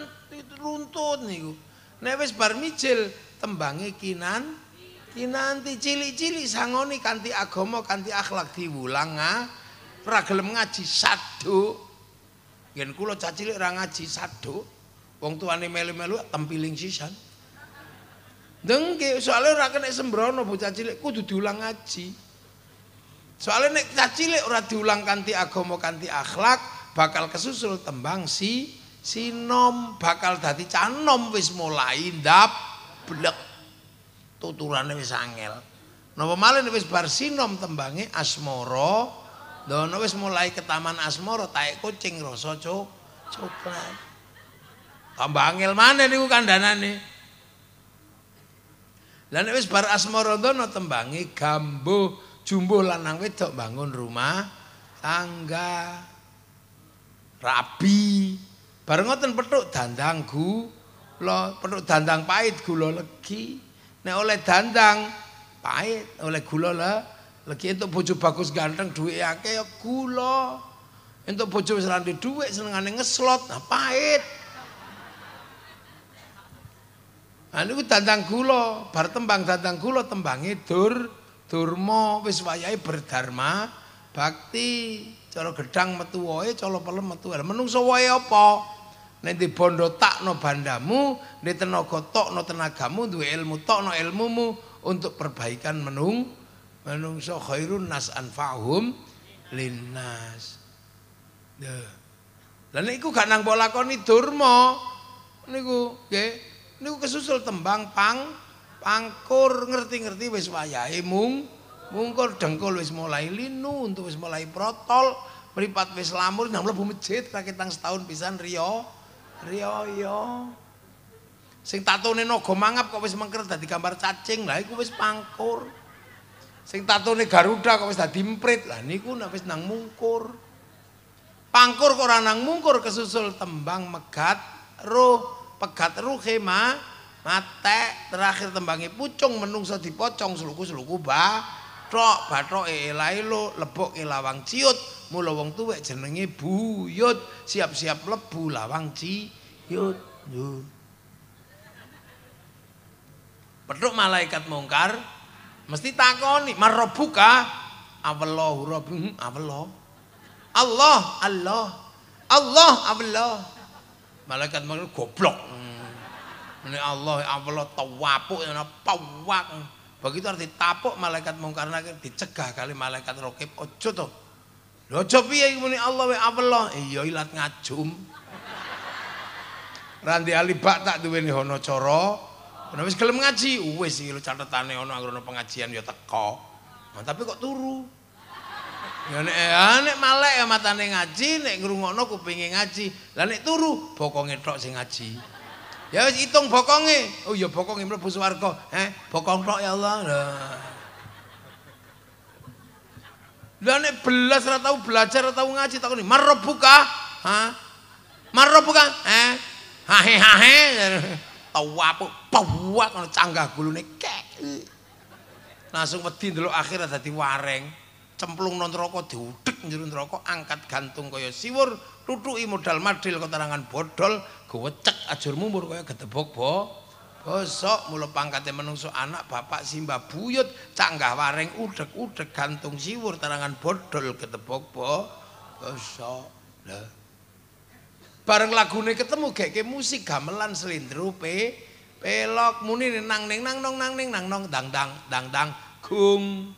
Runtut nih Nebes bar mijil Tembangi kinan nanti cilik-cilik sangoni kanti agama kanti akhlak diwulang ora gelem ngaji sadu Yen kula cah cilik ora ngaji sadu wong tuane melu-melu tempiling sisan dengke soalnya ora kena sembrono bocah cilik kudu diulang ngaji soalnya nek cah cilik ora diulang kanti agama kanti akhlak bakal kesusul tembang si sinom bakal dadi canom wis mulai ndap blek tuturane wis angel. Napa malah wis bar sinom tembange asmara. Dono wis mulai ketaman taman asmara taek kucing rasa cuk coklat. Tambah angel maneh niku kandhanane. Lah nek wis bar asmara dono tembange gambo jumbo lanang wedok bangun rumah tangga rapi bareng ngoten petuk dandang gu lo petuk dandang pahit gula legi Nek oleh dandang pahit, oleh gula le. Lagi entuk bojo bagus ganteng duwe akeh ya gula. Entuk bojo wis randi duwe senengane ngeslot, nah pahit. Nah, ini tantang gula, bar tembang tantang gula, tembangnya dur, durmo, wis wayai berdharma, bakti, cara gedang metu woy, cara pelem metu woy, menung sewoy apa? Nanti di bondo takno bandamu, di tenaga no tenagamu, dua ilmu ilmu ilmumu untuk perbaikan menung menung so khairun nas anfa'hum linnas. Dan niku gak nang bola koni durma. Niku nggih, niku kesusul tembang pang pangkur ngerti-ngerti wis wayahe mung mungkur dengkul wis mulai linu untuk wis mulai protol meripat wis lamur nang mlebu masjid tang setahun pisan Rio riyo sing tatone naga mangap kok wis mengker dadi gambar cacing lah iku wis pangkur sing tatone garuda kok wis dadi emprit lah niku wis nang mungkur pangkur kok ora nang mungkur kesusul tembang megat roh pegat ruh ma mate terakhir tembangi pucung menungso dipocong suluku-suluku ba bathok, bathok e lailo, lebok e lawang ciut, mula wong tuwek jenenge buyut, siap-siap lebu lawang ciut. Petruk malaikat mungkar mesti takoni marabuka awallahu rabbuh awallah Allah Allah Allah awallah malaikat mungkar goblok hmm. ini Allah awallah tawapuk pawak Begitu arti tapuk malaikat mungkar nakir dicegah kali malaikat rokep ojo to. Lho ojo piye iki muni Allah wa Allah. Iya ilat ngajum. Randi alibak tak duweni hono cara. Ono wis gelem ngaji, wis iki lho catetane ono anggone pengajian ya teko. tapi kok turu. Ya nek ya ah, nek malek matane ngaji, nek ngrungokno kupinge ngaji. Lah nek turu bokonge tok sing ngaji. Ya wis hitung bokonge. Oh ya bokonge mlebu swarga. Heh, bokong tok ya Allah. Lah nek belas ora tau belajar ora tau ngaji tak ngene. Marro buka? Ha? Marro buka? Heh. Ha he ha he. Tau apa? Pawak ngono canggah gulune kek. Langsung wedi ndelok akhirat dadi wareng. cemplung non rokok diudik njerun angkat gantung kaya siwur tutui modal madil keterangan bodol gue cek ajur mumur kaya gedebok bo bosok mulu pangkatnya menungso anak bapak simba buyut canggah waring udek udek gantung siwur Tarangan bodol gedebok bo bosok lah bareng lagune ketemu keke musik gamelan selindru pe pelok muni nang neng nang nong nang neng nang nong dang dang dang dang gung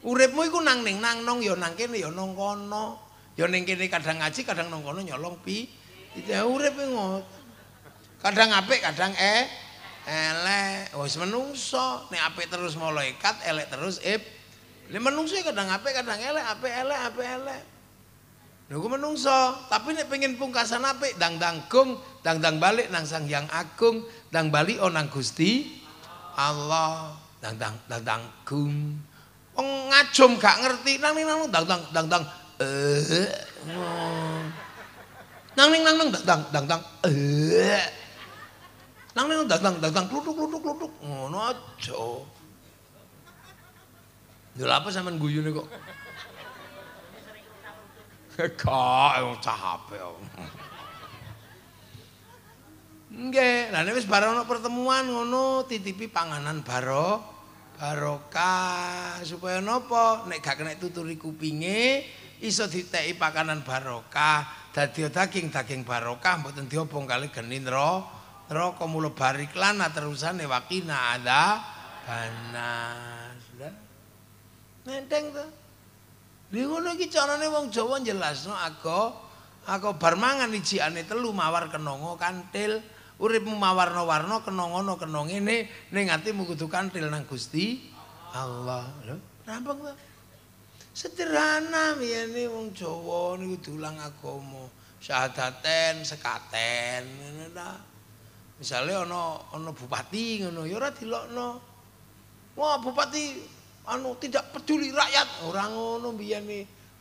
Uripmu iku nang ning nang nong ya nang kene ya nang kono. Ya ning kene kadang ngaji, kadang nang kono nyolong pi. Itu urip Kadang apik, kadang eh elek. Oh, wis menungso, nek apik terus malaikat, elek terus ib. Lah menungso kadang apik, kadang elek, apik elek, apik elek. Lha menungso, tapi nek pengin pungkasan apik, dang dangkung, dang dang balik nang Sang Hyang Agung, dang bali onang Gusti Allah. Dang dang dang ngajum gak ngerti nang nang nang dang dang dang dang eh. nang nang nang dang dang dang dang dang eh. nang nang dang dang dang dang kluduk kluduk kluduk ngono aja lho apa sampean guyu kok kok wong cah ape Nggih, lha nek wis bareng pertemuan ngono titipi panganan bareng barokah supaya nopo nek gak kena tuturi kupinge iso diteki pakanan barokah dadi daging daging barokah mboten diobong kali geni nro neraka mulo barik lana terusane waqina ala banas menteng to Lha ngono iki carane wong Jawa jelasno aga aga bar mangan ijiane telu mawar kenongo kantil uripmu mawarna-warna kena ngono kena ngene ning atimu kudu kanthil nang Gusti Allah lho rampung to sederhana yene wong Jawa niku dulang agama syahadaten sekaten ngono ta misale ana ana bupati ngono ya ora dilokno wah bupati anu tidak peduli rakyat orang ngono biyen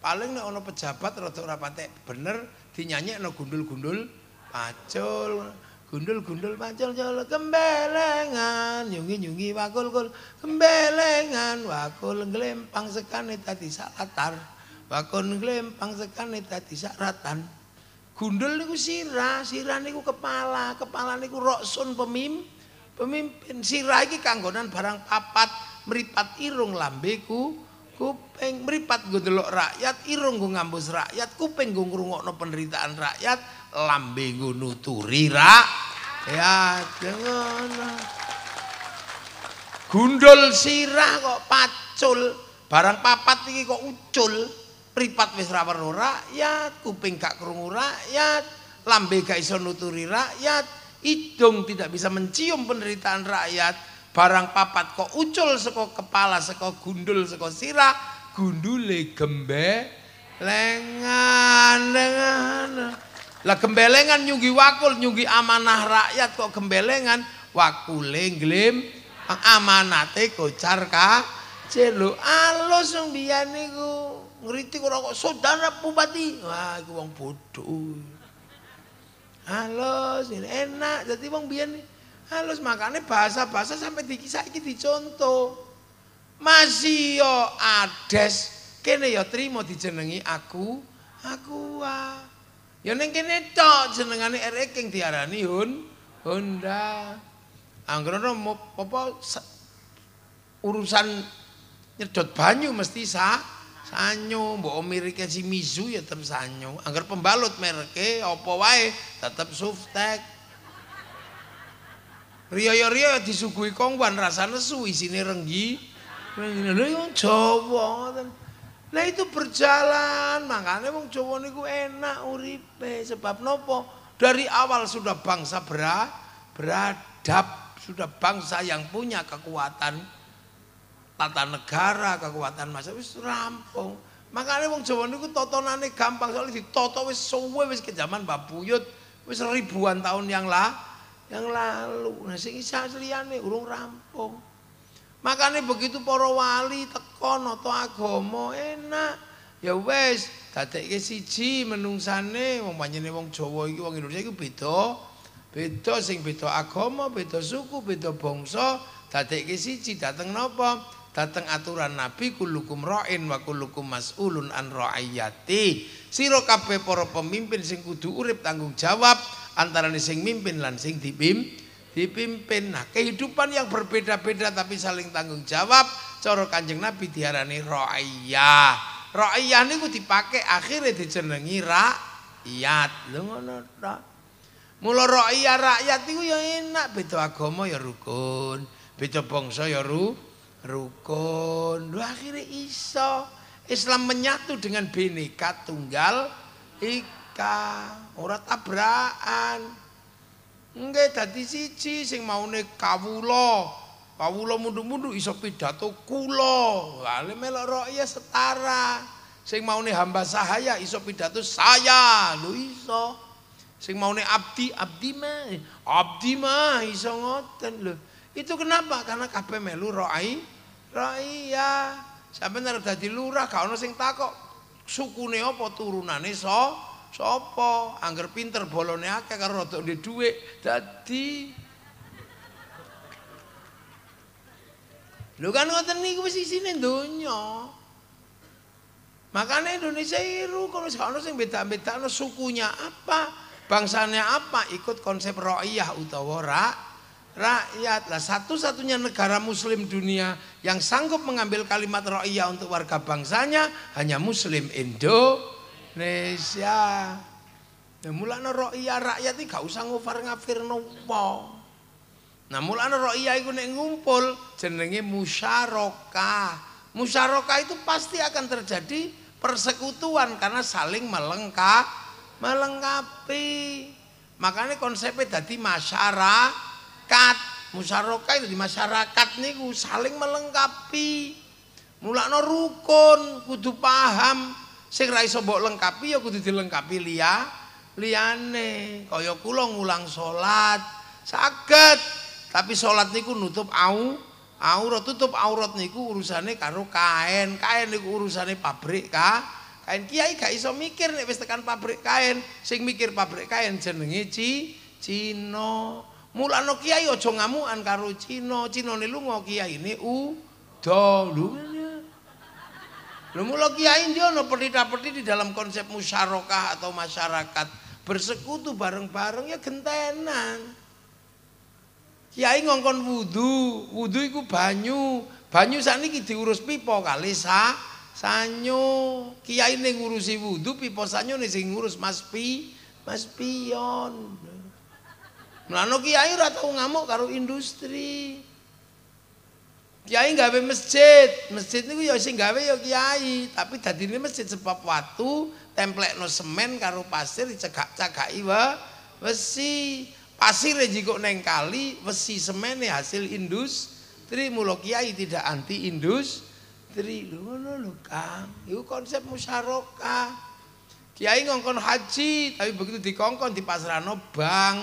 paling nek ana pejabat rada ora patek bener dinyanyekno gundul-gundul pacul gundul-gundul pancul jolo kembelengan nyungi-nyungi wakul-kul kembelengan wakul nglempang sekane dadi salatar wakul nglempang sekane dadi saratan gundul niku sirah sirah niku kepala kepala niku roksun pemim pemimpin sirah iki kanggonan barang papat meripat irung lambeku kuping meripat gue delok rakyat irung gue ngambus rakyat kuping gue ngurungokno penderitaan rakyat lambe gue nuturi rakyat. ya jangan gundul sirah kok pacul barang papat ini kok ucul meripat wis rawerno rakyat kuping gak kerungu rakyat lambe gak iso nuturi rakyat hidung tidak bisa mencium penderitaan rakyat barang papat kok ucul seko kepala seko gundul seko sirah gundule gembe lengan lengan lah gembelengan nyugi wakul nyugi amanah rakyat kok gembelengan wakule ang amanate teko ka celu alus yang biyen niku ngritik ora kok saudara bupati wah iku wong bodoh alus enak jadi wong biyen Halus makanya bahasa-bahasa sampai dikisah ini dicontoh. Masih yo ades kene yo trimo dijenengi aku aku wa. Ya neng kene cok jenengane RE king diarani Hun Honda. Anggrono ah, apa urusan nyedot banyu mesti sa sanyo mbok mirike si Mizu ya tetep sanyo. Angger pembalut mereke apa wae tetep Suftek riyo riya disuguhi kongwan rasa nesu isine renggi. Lha Jawa itu berjalan, makanya wong Jawa niku enak uripe sebab nopo? Dari awal sudah bangsa bera, beradab, sudah bangsa yang punya kekuatan tata negara, kekuatan masa wis rampung. Makanya wong Jawa niku totonane gampang soalnya ditoto wis suwe wis ke zaman Babuyut Buyut wis ribuan tahun yang lah yang lalu nah sing isa asliane urung rampung makanya begitu para wali tekon atau agama enak ya wes tadi ke siji menungsane wong panjene wong jawa iki wong indonesia iki beda beda sing beda agama beda suku beda bangsa tadi ke siji dateng nopo dateng aturan nabi kulukum ra'in wa kulukum mas'ulun an ra'ayati siro kabeh para pemimpin sing kudu urip tanggung jawab antara sing mimpin lan sing dipim, dipimpin. Nah, kehidupan yang berbeda-beda tapi saling tanggung jawab. Cara kanjeng Nabi diarani ro'iyah. Ro'iyah ini dipakai akhirnya dijenengi rakyat. Lu ngono tak? Mula ro'iyah rakyat itu ya enak. Beda agama ya rukun. Beda bangsa ya rukun. Lu akhirnya iso. Islam menyatu dengan bineka tunggal iku. nikah, ora tabrakan. Engge dadi siji sing maune kawula. Kawula mundu-mundu iso pidhato kula. Lah melok rakyat setara. Sing maune hamba sahaya iso pidhato saya. Lho iso. Sing maune abdi abdi mah, abdi mah iso ngoten lho. Itu kenapa? Karena kabeh melu rai raiya. Sampeyan dadi lurah gak ono sing takok sukune apa turunane sapa? So. Sopo angger pinter bolone akeh karo rada ndek dhuwit dadi Lho kan ngoten niku wis isine donya. Makanya Indonesia iru kalau sekarang sing beda-beda no sukunya apa, bangsanya apa, ikut konsep royah utawa ra, rakyat lah satu-satunya negara Muslim dunia yang sanggup mengambil kalimat royah untuk warga bangsanya hanya Muslim Indo. Indonesia. Ya mulane rakyat rakyat iki gak usah ngufar-ngafir nopo. Nah mulane rakyat iku nek ngumpul jenenge musyarakah. Musyarakah itu pasti akan terjadi persekutuan karena saling melengkap, melengkapi. Makanya konsepnya jadi masyarakat musyarakah itu masyarakat niku saling melengkapi. Mulane rukun kudu paham sing ra iso mbok lengkapi ya kudu dilengkapi liya liyane kaya kula ngulang salat saged tapi salat niku nutup au aurat tutup aurat niku urusane karo kain kain niku urusane pabrik kain kiai gak iso mikir nek wis tekan pabrik kain sing mikir pabrik kain jenenge ci Cina mulane kiai aja ngamukan karo Cina Cina ne lunga kiai ne udo lho Lho mulo kiai ndi ana perita-perti di dalam konsep musyarakah atau masyarakat bersekutu bareng-bareng ya gentenan. Kiai ngongkon wudu, wudu iku banyu. Banyu saniki diurus pipa kali sa sanyo. Kiai ning ngurusi wudu, pipa sanyo ning sing ngurus Mas Pi, Mas Pion. Mlano kiai ora tau ngamuk karo industri. kiai gawe masjid masjid niku ya sing gawe ya kiai tapi dadi masjid sebab watu templekno semen karo pasir dicegak-cegaki wa besi pasir jiko neng kali besi semen hasil indus tri mulo kiai tidak anti indus tri ngono lho Kang iku konsep musyaraka kiai ngongkon haji tapi begitu dikongkon di pasrano bang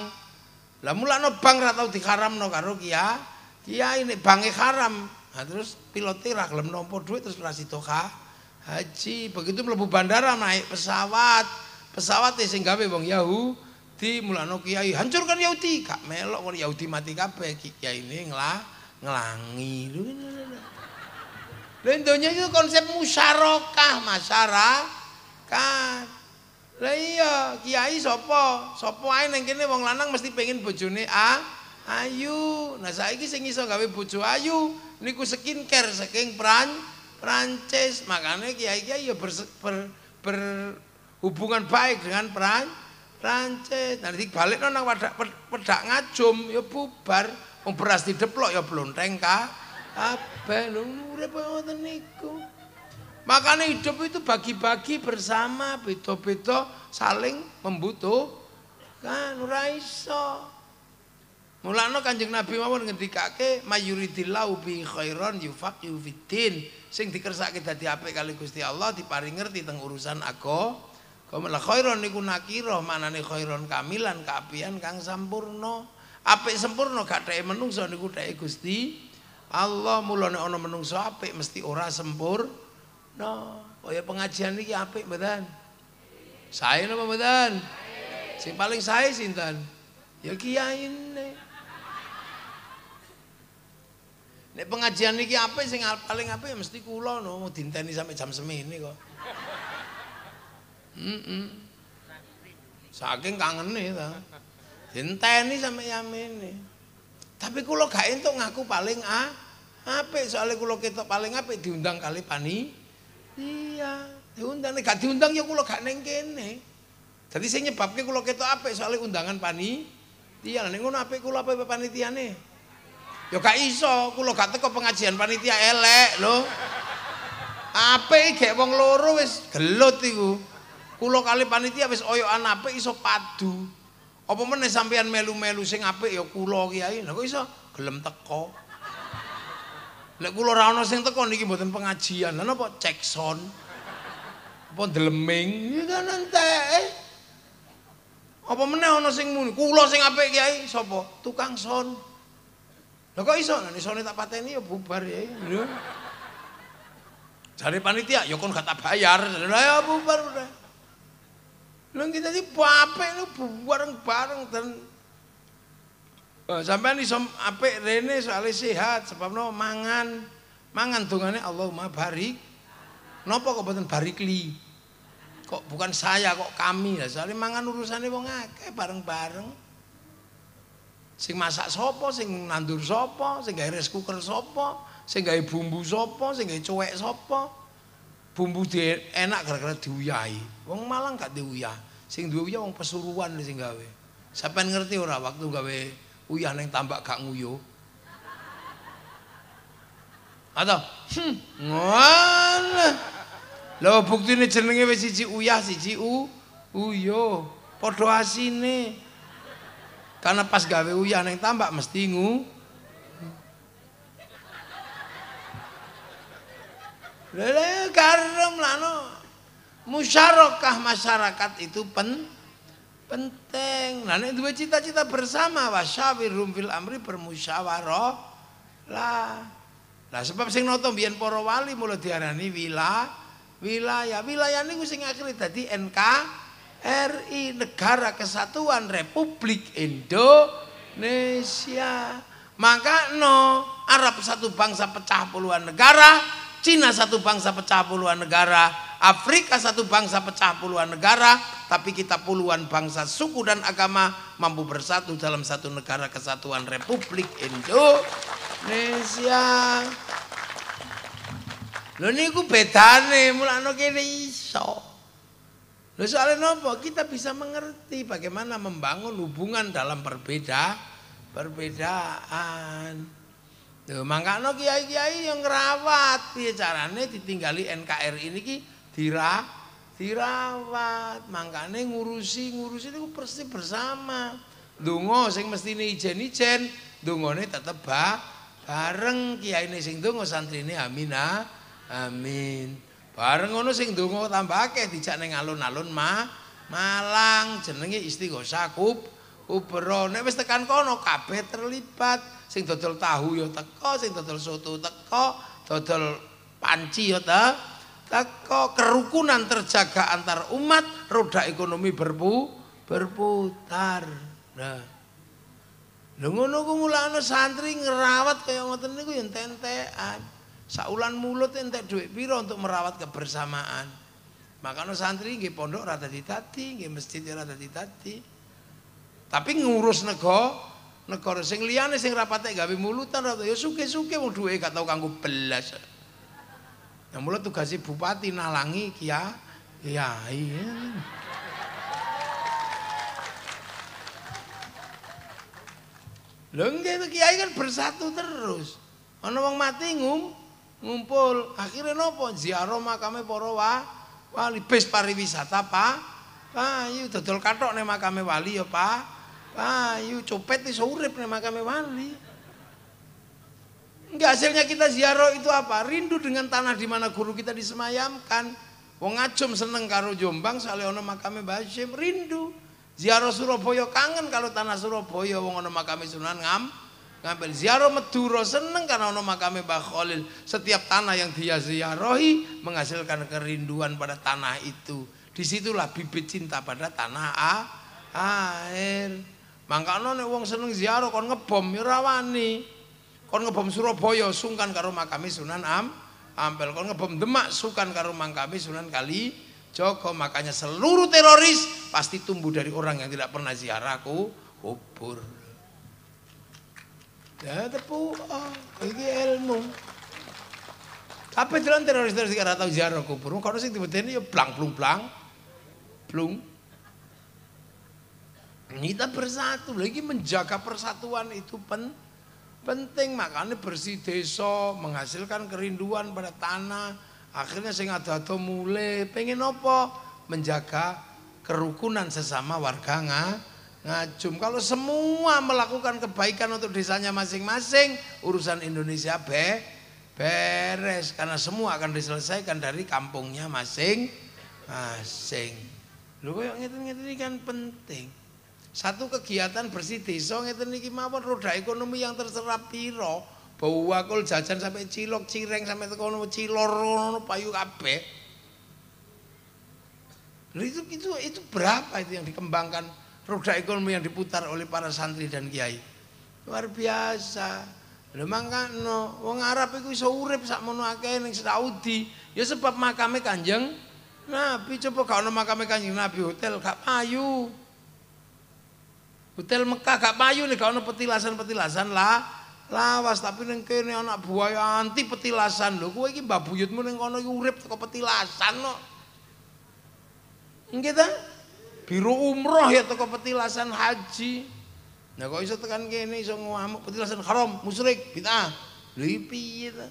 lah mulane bang ra tau diharamno karo kiai Kiai ini bangi haram. Nah, terus piloti lah kalau nompo duit terus pernah sido haji. Begitu melebu bandara naik pesawat. Pesawat sing gawe wong Yahudi mulano kiai kan Yahudi. Kak melok kon Yahudi mati kabeh kiai ini ngelah ngelangi. Lain donya itu konsep musyarakah masyarakat. Lah iya kiai sopo? Sopo ae ning kene wong lanang mesti pengen bojone A. ayu nah saiki sing iso gawe bojo ayu niku skincare saking Pran Prancis makane kiai-kiai ya ber, hubungan baik dengan Pran Prancis nanti balik nang wadah pedak ngajum ya bubar wong beras ya blonteng ka kabeh lho urip ngoten niku makane hidup itu bagi-bagi bersama beda-beda saling membutuhkan kan ora iso no Kanjeng Nabi mawon ngendikake mayuridillahu bi khairon yufak yufitin Sing dikersake dadi apik kali Gusti Allah paling ngerti teng urusan aku. Kamala khairon niku mana nih khairon kamilan kapian kang sampurno. ape sempurno gak teke menungso niku kuda Gusti Allah mulane ono menungso ape mesti ora sempur No. oh ya pengajian niki ape badan saya nopo badan Sing paling saya sintan Ya kiai ne Nek pengajian iki apa sing paling apa ya mesti kula no mau dinteni sampai jam semini kok. Mm Saking kangen nih ta. Dinteni sampe yang ini. Tapi kula gak entuk ngaku paling a apa soalnya kula ketok paling apa diundang kali pani. Iya, diundang nek gak diundang ya kula gak neng kene. Jadi sing nyebabke kula ketok apa soalnya undangan pani. Iya, nek ngono apik kula apa panitiane? Ya, Ya gak iso, kula gak teko pengajian panitia elek lho. Apik gek wong loro wis gelut iku. Kula kali panitia wis oyokan apik iso padu. Apa meneh sampean melu-melu sing apik ya kula kiai. Lah kok iso gelem teko. Lek kula ora ana sing teko niki mboten pengajian. Lah napa cek sound? Apa delemeng. Ya kan entek. Eh. Apa meneh ana sing muni? Kula sing apik kiai sapa? Tukang son. Lah kok iso? Nek isone tak pateni ya bubar ya. Jare panitia, ya kon gak tak bayar. Lah ya bubar udah. Lah kita di apik lu bareng-bareng dan oh, nih som apik rene soalnya sehat sebab no mangan. Mangan Allah Allahumma barik. no kok mboten barikli? Kok bukan saya kok kami lah soalnya mangan urusannya wong akeh bareng-bareng. sing masak sapa sing nandur sapa sing gawe rice cooker sapa sing gawe bumbu sapa sing gawe cuwek sapa bumbu di, enak gara-gara diuyahi wong malang gak diuyah sing duwe uyah wong pesuruan sing gawe sampean ngerti ora waktu gawe uyah ning tambak gak nguyu ada hmm ngono lho buktine jenenge wis siji uyah siji u uyo padha asine Karena pas gawe uya neng tambak mesti ngu. Lele karem lano musyarakah masyarakat itu pen, penting. Nah, ini dua cita-cita bersama wasyawir rumfil amri bermusyawarah lah. Nah, sebab sing notom bian para wali mulai diarani wilayah, wilayah. Wilayah ini sing akhirnya tadi NK RI Negara Kesatuan Republik Indonesia. Maka no Arab satu bangsa pecah puluhan negara, Cina satu bangsa pecah puluhan negara, Afrika satu bangsa pecah puluhan negara, tapi kita puluhan bangsa, suku dan agama mampu bersatu dalam satu negara kesatuan Republik Indonesia. Lo niku bedane mulane kene iso. Loh soalnya nopo kita bisa mengerti bagaimana membangun hubungan dalam perbeda perbedaan. Tuh, mangkano kiai-kiai yang ngerawat ya carane ditinggali NKRI ini ki dira dirawat. Mangkane ngurusi ngurusi itu pasti bersama. Dungo sing mesti ini ijen-ijen, ini tetep ba, bareng kiai ini sing dungo ini amin amin. Bareng ngono sing donga tambah akeh dijak ning alun-alun Malang jenenge istighosa kubro. Nek wis tekan kono kabeh terlibat. Sing dodol tahu ya teko, sing dodol soto teko, dodol panci ya ta. Teko kerukunan terjaga antar umat, roda ekonomi berputar. Nah. Lha ngono ku mulane santri ngerawat kaya ngoten niku yen tentean. Saulan mulut entek duit piro untuk merawat kebersamaan. Makanya santri nggih pondok rata di tati, nggih masjid rata di Tapi ngurus nego, negara sing liyane sing rapate gawe mulutan rata ya suke-suke wong duwe gak tau kanggo belas. Ya mulut tugas bupati nalangi kia, kiai. iya. Lha kiai kan bersatu terus. Ana wong mati ngum, ngumpul akhirnya nopo ziarah makamnya para wa, wali bis pariwisata Pak payu iya, dodol katok nih makamnya wali ya Pak payu iya, copet di sore nih makamnya wali nggak hasilnya kita ziarah itu apa? Rindu dengan tanah di mana guru kita disemayamkan. Wong Ajum seneng karo Jombang soalnya ono makamnya bahasim rindu. Ziarah Surabaya kangen kalau tanah Surabaya wong ono makamnya Sunan Ngam ngambil ziarah Madura seneng karena ono kami Mbah Khalil. Setiap tanah yang dia ziarahi menghasilkan kerinduan pada tanah itu. Disitulah bibit cinta pada tanah A, air. Mangkano nek wong seneng ziarah kon ngebom ya rawani. Kon ngebom Surabaya sungkan karo kami Sunan Am. Ampel kon ngebom Demak sungkan karo kami Sunan Kali Joko makanya seluruh teroris pasti tumbuh dari orang yang tidak pernah ziarahku kubur. tepu iki ilmu Apa jalan teroris terus gara tahu ziarah kubur? Kalau sih tiba ya blang blung blang, blung. Kita bersatu lagi menjaga persatuan itu penting makanya bersih desa menghasilkan kerinduan pada tanah akhirnya sing ada ada mulai pengen apa menjaga kerukunan sesama warga nggak ngajum. Kalau semua melakukan kebaikan untuk desanya masing-masing, urusan Indonesia be beres karena semua akan diselesaikan dari kampungnya masing-masing. Lho koyo ngeten-ngeten ini kan penting. Satu kegiatan bersih desa ngeten ini mawon roda ekonomi yang terserap piro? wakul jajan sampai cilok, cireng sampai tekan cilor payu kabeh. Itu itu itu berapa itu yang dikembangkan produk ekonomi yang diputar oleh para santri dan kiai. Luar biasa. Lha no wong Arab itu iso urip mono akeh ning Saudi, ya sebab makame Kanjeng Nabi. Coba gak ono makame Kanjeng Nabi hotel gak payu. Hotel Mekah gak payu nih gak ono petilasan-petilasan lah. Lawas tapi ning kene ana buaya anti petilasan lho. Kowe iki mbah buyutmu ning kono urip petilasan kok. No. enggak biru umroh ya toko petilasan haji. Nah kok iso tekan gini bisa ngamuk petilasan haram, musrik kita lebih gitu.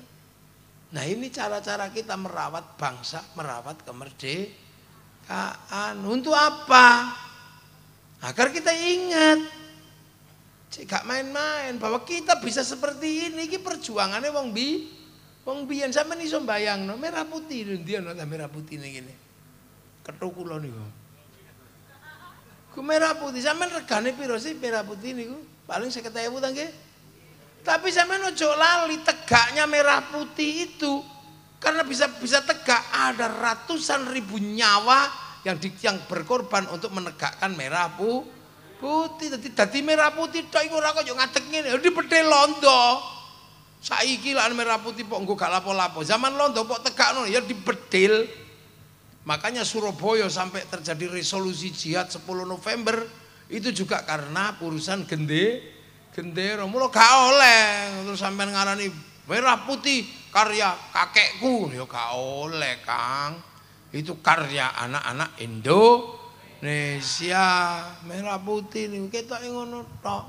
Nah ini cara-cara kita merawat bangsa, merawat kemerdekaan. Untuk apa? Agar kita ingat. Gak main-main bahwa kita bisa seperti ini. Ini perjuangannya wong bi. Wong bian sama nih sombayang no merah putih dia no merah putih nih gini Kethuku nih Ku merah putih, sampean regane piro sih merah putih niku? Paling 50.000 ta nggih? Tapi sampean ojo lali tegaknya merah putih itu karena bisa bisa tegak ada ratusan ribu nyawa yang di, yang berkorban untuk menegakkan merah pu, putih. Dadi dadi merah putih tok iku ora kok yo ngadeg ngene, dipethel londo. Saiki lan merah putih kok nggo gak lapo-lapo. Zaman londo kok tegakno ya dibedil. Makanya Surabaya sampai terjadi resolusi jihad 10 November itu juga karena urusan gende gendero Romulo gak oleh terus sampai ngarani merah putih karya kakekku ya gak oleh Kang. Itu karya anak-anak Indonesia. Merah putih nih kita ingin tok.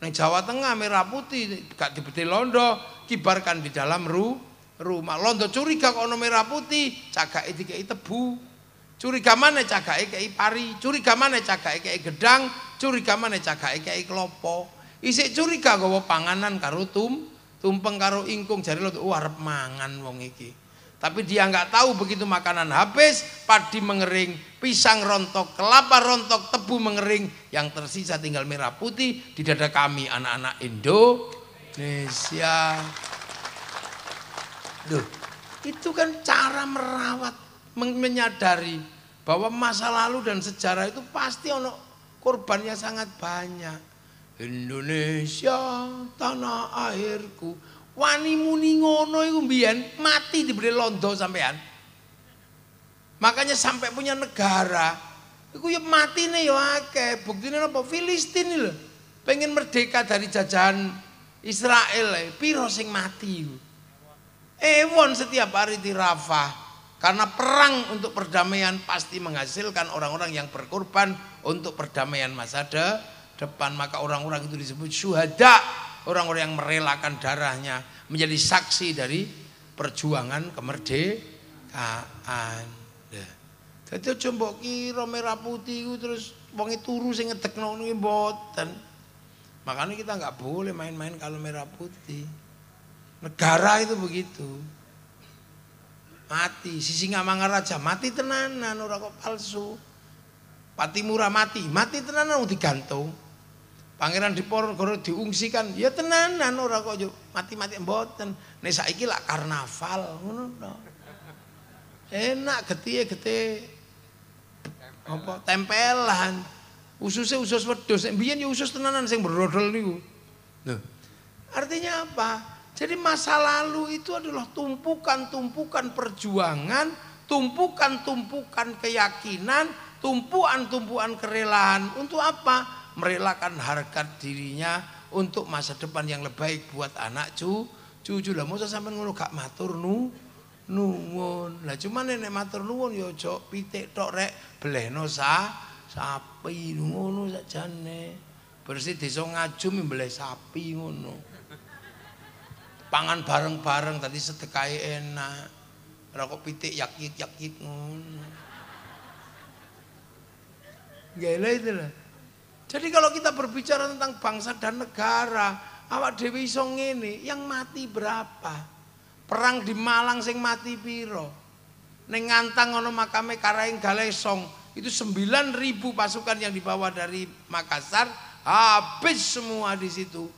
nih Jawa Tengah merah putih gak dibeti londo kibarkan di dalam ru rumah. Londo curiga kok ono merah putih, itu kayak tebu. Curiga mana itu kayak pari, curiga mana itu kayak gedang, curiga mana itu kayak kelopo isi curiga gue panganan karo tum, tumpeng karo ingkung jadi lo tuh oh, arep mangan wong iki. Tapi dia nggak tahu begitu makanan habis, padi mengering, pisang rontok, kelapa rontok, tebu mengering, yang tersisa tinggal merah putih di dada kami anak-anak Indonesia. Duh, itu kan cara merawat, menyadari bahwa masa lalu dan sejarah itu pasti ono korbannya sangat banyak. Indonesia tanah airku. Wani muni ngono iku mbiyen mati diberi londo sampean. Makanya sampai punya negara iku ya nih ya akeh. Buktine apa? Filistin lho. Pengen merdeka dari jajahan Israel, eh, piro sing mati. yuk. Ewon setiap hari di Rafah. Karena perang untuk perdamaian pasti menghasilkan orang-orang yang berkorban untuk perdamaian masa de depan. Maka orang-orang itu disebut syuhada. Orang-orang yang merelakan darahnya menjadi saksi dari perjuangan kemerdekaan. Ya. Jadi coba mbok merah putih terus wangi turu sing ngedekno botan, Makanya kita nggak boleh main-main kalau merah putih. Negara itu begitu. Mati, sisi ngamangar mangaraja mati tenanan ora kok palsu. Pati murah mati, mati tenanan digantung. Pangeran Diponegoro diungsikan, ya tenanan ora kok yo mati-mati mboten. Nek saiki lak karnaval ngono to. Enak getihe getih. Apa tempelan. Ususnya usus wedhus, biyen ya usus tenanan sing berodol niku. Artinya apa? Jadi masa lalu itu adalah tumpukan-tumpukan perjuangan, tumpukan-tumpukan keyakinan, tumpuan-tumpuan kerelaan. Untuk apa? Merelakan harkat dirinya untuk masa depan yang lebih baik buat anak cu, cucu lah. Masa sampai ngono gak matur nu, nuwun. Lah cuman nenek matur nuwun ya cok pitik tok rek belehno sa sapi ngono sakjane. Bersih desa ngajum mbeleh sapi ngono pangan bareng-bareng tadi sedekah enak rokok pitik yakit yakit ngono gila ya itu lah jadi kalau kita berbicara tentang bangsa dan negara awak dewi Song ini yang mati berapa perang di Malang sing mati piro neng ngantang ono makame karaing Song itu 9000 pasukan yang dibawa dari Makassar habis semua di situ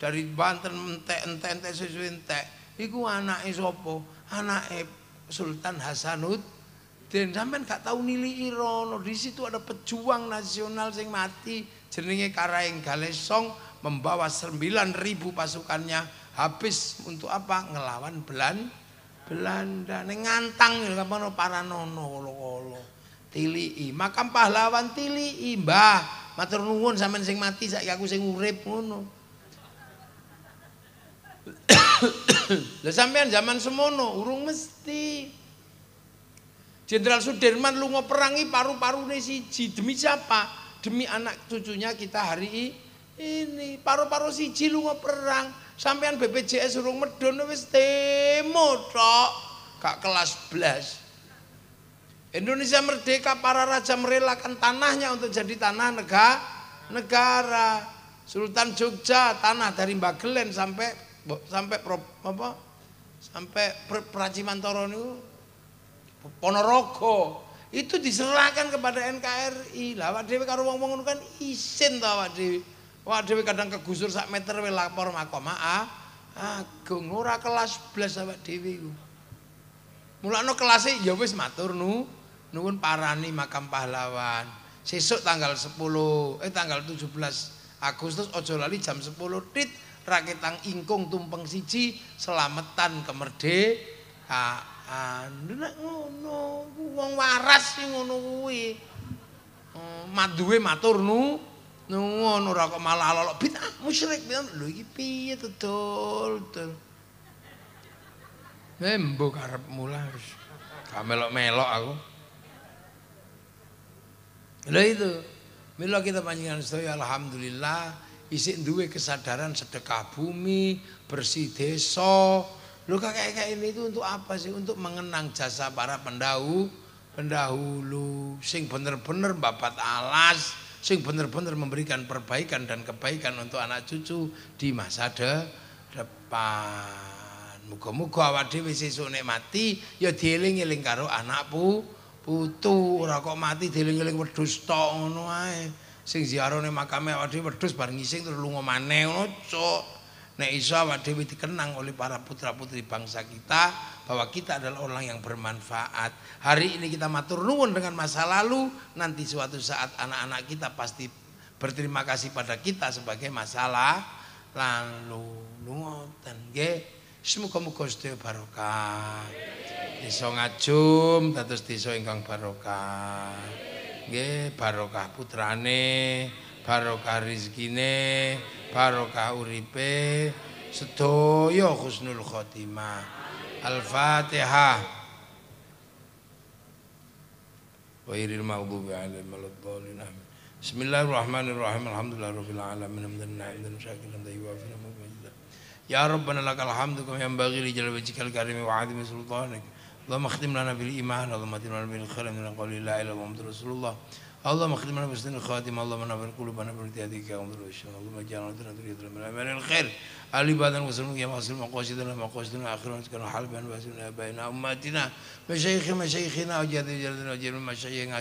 dari Banten entek entek entek sesuai entek iku anak sopo anak Sultan Hasanuddin dan sampean gak tau nili rono di situ ada pejuang nasional sing mati jenenge Karaeng Galesong membawa 9000 pasukannya habis untuk apa ngelawan Belanda neng ngantang ngapa para nono kolo kolo makam pahlawan tili i mbah matur nuwun sampean sing mati saiki aku sing urip ngono Lah sampean zaman semono urung mesti. Jenderal Sudirman lu ngoperangi paru-parune siji demi siapa? Demi anak cucunya kita hari ini. Paru-paru siji lu ngoperang. Sampean BPJS urung medon wis temo tok. Kak kelas belas. Indonesia merdeka para raja merelakan tanahnya untuk jadi tanah negara. negara. Sultan Jogja tanah dari Mbak Gelen sampai sampai pro, apa sampai Prajimantoro itu Ponorogo itu diserahkan kepada NKRI lah awak dewi karo wong kan isin tau awak dewi awak dewi kadang kegusur sak meter we lapor makoma ah agung ora kelas blas awak dewi iku kelasnya ya wis matur nu nuwun parani makam pahlawan sesuk tanggal 10 eh tanggal 17 Agustus ojo lali jam 10 tit rakitang ingkung tumpeng siji selametan kemerdekaan ndene ngono wong waras sing ngono kuwi hmm, maduwe matur nu nuwun ora kok malah lolok bidah musyrik lho iki piye to dol dol membo karepmu harus gak melok-melok aku lho itu Mila kita panjenengan sedaya alhamdulillah isik duwe kesadaran sedekah bumi, bersih desa. Lho kakek ini itu untuk apa sih? Untuk mengenang jasa para pendahulu, pendahulu sing bener-bener bapak alas, sing bener-bener memberikan perbaikan dan kebaikan untuk anak cucu di masa depan. Muga-muga awak dhewe sesuk nikmati ya dieling-eling karo anakku putu ora kok mati dieling-eling wedhus tok ngono ae. sing nih makamnya awake dhewe wedhus bareng ngising terus lunga maneh ngono cuk nek iso awake dhewe dikenang oleh para putra-putri bangsa kita bahwa kita adalah orang yang bermanfaat hari ini kita matur nuwun dengan masa lalu nanti suatu saat anak-anak kita pasti berterima kasih pada kita sebagai masalah lalu lungoten nggih Semoga-moga sedaya barokah. Desa ngajum dados desa ingkang barokah nggih barokah putrane, barokah rizkine, barokah uripe, sedoyo husnul khotimah. Al-Fatihah. Wairil maghdubi alaihim waladdallin. Amin. Bismillahirrahmanirrahim. rabbil alamin. Hamdan na'iman syakiran tayyiban Ya Rabbana lakal hamdu kama yanbaghi li jalali wajhikal karim wa 'azimi sultanik. اللهم اختم لنا بالإيمان اللهم اختم لنا بالخير من قول لا إله إلا محمد رسول الله اللهم اختم لنا بحسن الخاتم اللهم نور قلوبنا بنور بهدايتك يا امر الشر اللهم اجعلنا ودنا دريد من العمل الخير علي بعد المسلمين يا مصر مقاصدنا مقاصدنا اخرنا كانوا حلبا بين امهاتنا مشايخ مشايخنا وجد جلدنا وجد مشايخنا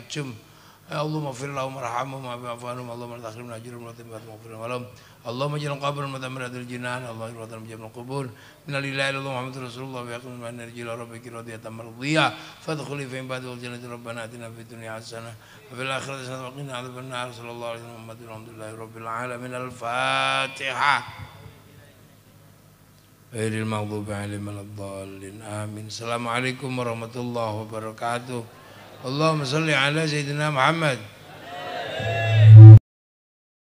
اللهم اغفر لهم وارحمهم واعف عنهم اللهم ارحمهم اجرهم ولا وتمت مغفرهم لهم اللهم اجعل قبر مدمر هذا الجنان اللهم اجعل قبر جنة القبور من لا اله الا الله محمد رسول الله ويقول من الى ربك راضية مرضية فادخلي في عباد الجنة ربنا اتنا في الدنيا حسنة وفي الاخرة حسنة وقنا عذاب النار صلى الله عليه وسلم الحمد لله رب العالمين الفاتحة غير المغضوب عليهم ولا الضالين امين السلام عليكم ورحمة الله وبركاته اللهم صل على سيدنا محمد